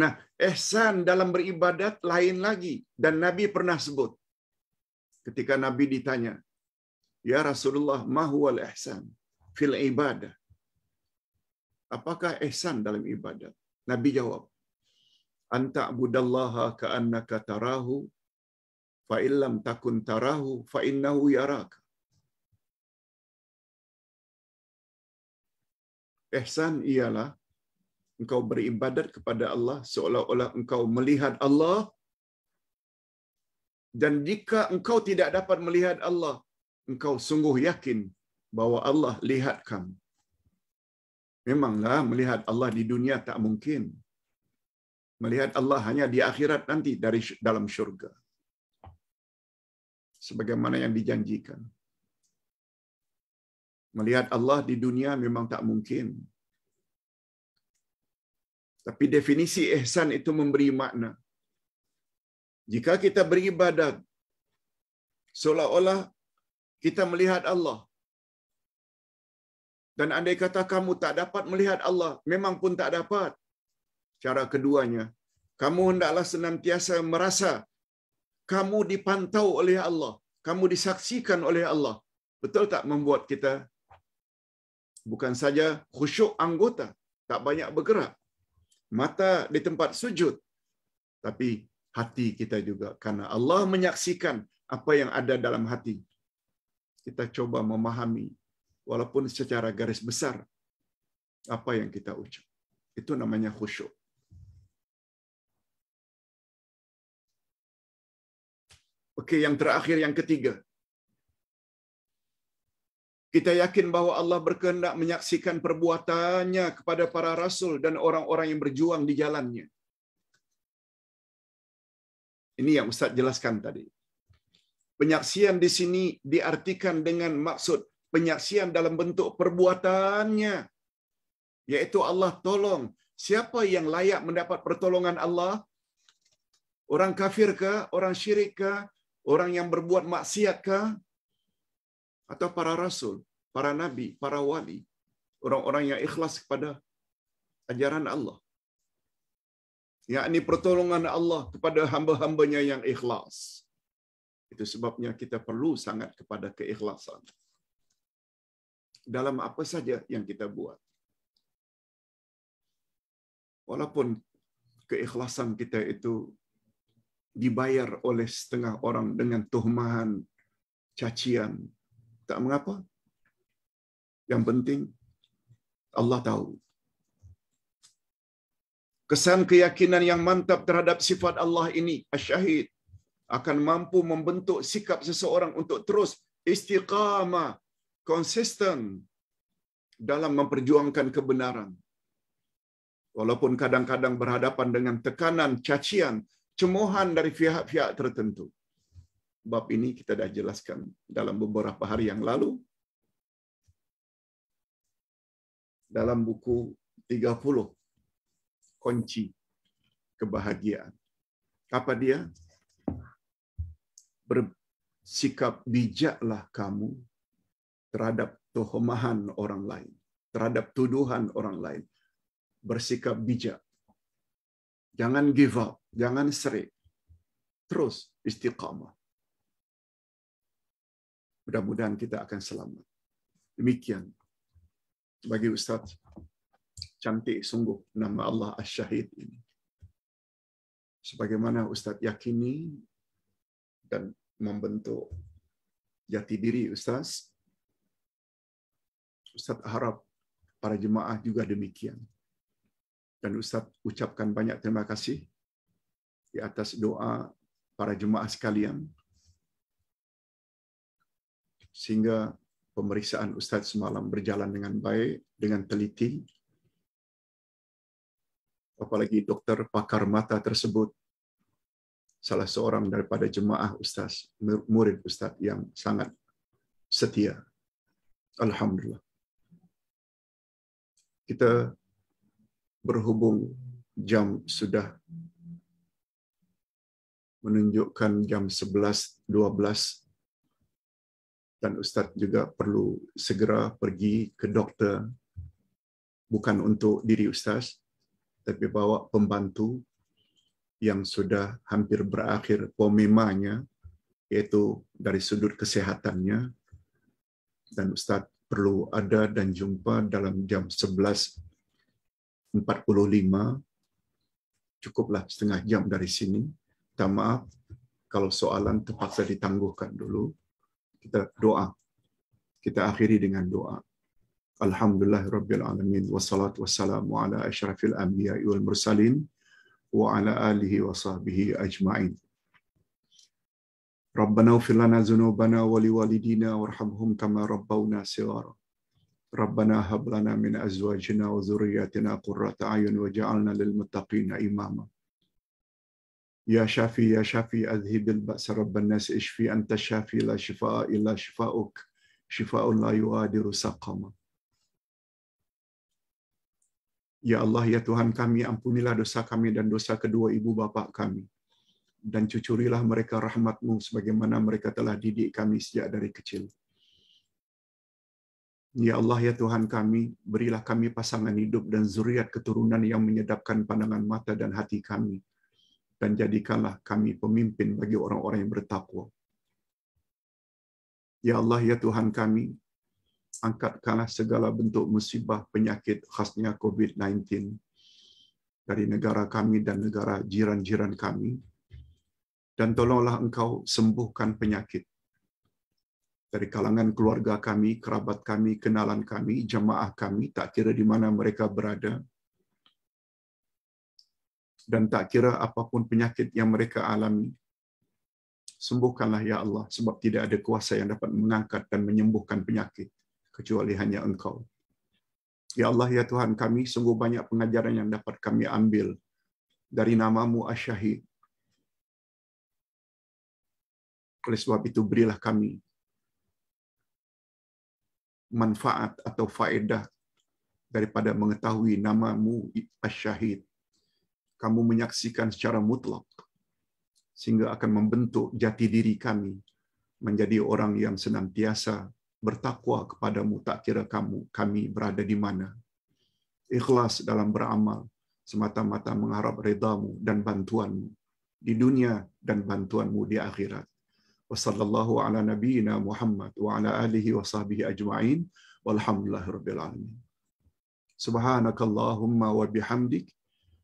Nah, ihsan dalam beribadat lain lagi dan Nabi pernah sebut ketika Nabi ditanya, "Ya Rasulullah, ma huwal ihsan fil ibadah?" Apakah ihsan dalam ibadat? Nabi jawab, "Anta budallaha ka'annaka tarahu fa illam takun tarahu fa innahu yaraka." Ihsan ialah engkau beribadat kepada Allah seolah-olah engkau melihat Allah dan jika engkau tidak dapat melihat Allah engkau sungguh yakin bahwa Allah lihat kamu memanglah melihat Allah di dunia tak mungkin melihat Allah hanya di akhirat nanti dari dalam syurga sebagaimana yang dijanjikan melihat Allah di dunia memang tak mungkin Tapi definisi ihsan itu memberi makna. Jika kita beribadat, seolah-olah kita melihat Allah. Dan andai kata kamu tak dapat melihat Allah, memang pun tak dapat. Cara keduanya, kamu hendaklah senantiasa merasa kamu dipantau oleh Allah, kamu disaksikan oleh Allah. Betul tak membuat kita bukan saja khusyuk anggota, tak banyak bergerak, mata di tempat sujud, tapi hati kita juga karena Allah menyaksikan apa yang ada dalam hati. Kita coba memahami walaupun secara garis besar apa yang kita ucap. Itu namanya khusyuk. Oke, yang terakhir yang ketiga. Kita yakin bahawa Allah berkehendak menyaksikan perbuatannya kepada para rasul dan orang-orang yang berjuang di jalannya. Ini yang Ustaz jelaskan tadi. Penyaksian di sini diartikan dengan maksud penyaksian dalam bentuk perbuatannya. Yaitu Allah tolong. Siapa yang layak mendapat pertolongan Allah? Orang kafir ke? Orang syirik ke? Orang yang berbuat maksiat ke? atau para rasul, para nabi, para wali, orang-orang yang ikhlas kepada ajaran Allah. Yakni pertolongan Allah kepada hamba-hambanya yang ikhlas. Itu sebabnya kita perlu sangat kepada keikhlasan. Dalam apa saja yang kita buat. Walaupun keikhlasan kita itu dibayar oleh setengah orang dengan tuhmahan, cacian, Tak mengapa. Yang penting Allah tahu. Kesan keyakinan yang mantap terhadap sifat Allah ini, asyahid, akan mampu membentuk sikap seseorang untuk terus istiqamah, konsisten dalam memperjuangkan kebenaran. Walaupun kadang-kadang berhadapan dengan tekanan, cacian, cemohan dari pihak-pihak tertentu. Bab ini kita dah jelaskan dalam beberapa hari yang lalu dalam buku 30 kunci kebahagiaan. Apa dia? Bersikap bijaklah kamu terhadap tohomahan orang lain, terhadap tuduhan orang lain. Bersikap bijak. Jangan give up, jangan serik. Terus istiqamah mudah-mudahan kita akan selamat. Demikian. Sebagai Ustaz, cantik sungguh nama Allah Asyahid ini. Sebagaimana Ustaz yakini dan membentuk jati diri Ustaz, Ustaz harap para jemaah juga demikian. Dan Ustaz ucapkan banyak terima kasih di atas doa para jemaah sekalian sehingga pemeriksaan Ustadz semalam berjalan dengan baik, dengan teliti. Apalagi dokter pakar mata tersebut, salah seorang daripada jemaah Ustadz, murid Ustadz yang sangat setia. Alhamdulillah. Kita berhubung jam sudah menunjukkan jam 11, 12, dan Ustadz juga perlu segera pergi ke dokter, bukan untuk diri ustaz, tapi bawa pembantu yang sudah hampir berakhir pomemanya, yaitu dari sudut kesehatannya, dan Ustadz perlu ada dan jumpa dalam jam 11.45, cukuplah setengah jam dari sini. minta maaf kalau soalan terpaksa ditangguhkan dulu kita doa. Kita akhiri dengan doa. Alhamdulillah Rabbil Alamin Wassalatu wassalamu ala ashrafil anbiya wal mursalin Wa ala alihi wa sahbihi ajma'in Rabbana ufir lana zunubana wa liwalidina Warhamhum kama rabbawna siwara Rabbana hablana min azwajina wa zuriyatina Qurrata ayun wa ja'alna lil muttaqina imama يا شافي يا شافي A'zhibil البأس رب الناس اشفي anta الشافي لا شفاء إلا Shifa'uk شفاء لا يغادر سقما Ya Allah, ya Tuhan kami, ampunilah dosa kami dan dosa kedua ibu bapak kami. Dan cucurilah mereka rahmatmu sebagaimana mereka telah didik kami sejak dari kecil. Ya Allah, ya Tuhan kami, berilah kami pasangan hidup dan zuriat keturunan yang menyedapkan pandangan mata dan hati kami dan jadikanlah kami pemimpin bagi orang-orang yang bertakwa. Ya Allah, ya Tuhan kami, angkatkanlah segala bentuk musibah penyakit khasnya COVID-19 dari negara kami dan negara jiran-jiran kami, dan tolonglah engkau sembuhkan penyakit dari kalangan keluarga kami, kerabat kami, kenalan kami, jemaah kami, tak kira di mana mereka berada, dan tak kira apapun penyakit yang mereka alami. Sembuhkanlah ya Allah sebab tidak ada kuasa yang dapat mengangkat dan menyembuhkan penyakit kecuali hanya Engkau. Ya Allah ya Tuhan kami sungguh banyak pengajaran yang dapat kami ambil dari namamu Asyahid. Oleh sebab itu berilah kami manfaat atau faedah daripada mengetahui namamu Asyahid kamu menyaksikan secara mutlak, sehingga akan membentuk jati diri kami menjadi orang yang senantiasa bertakwa kepadamu, tak kira kamu, kami berada di mana. Ikhlas dalam beramal, semata-mata mengharap redamu dan bantuanmu di dunia dan bantuanmu di akhirat. Wassallallahu ala nabiyyina Muhammad ala alihi wa ajma'in. Subhanakallahumma wa bihamdik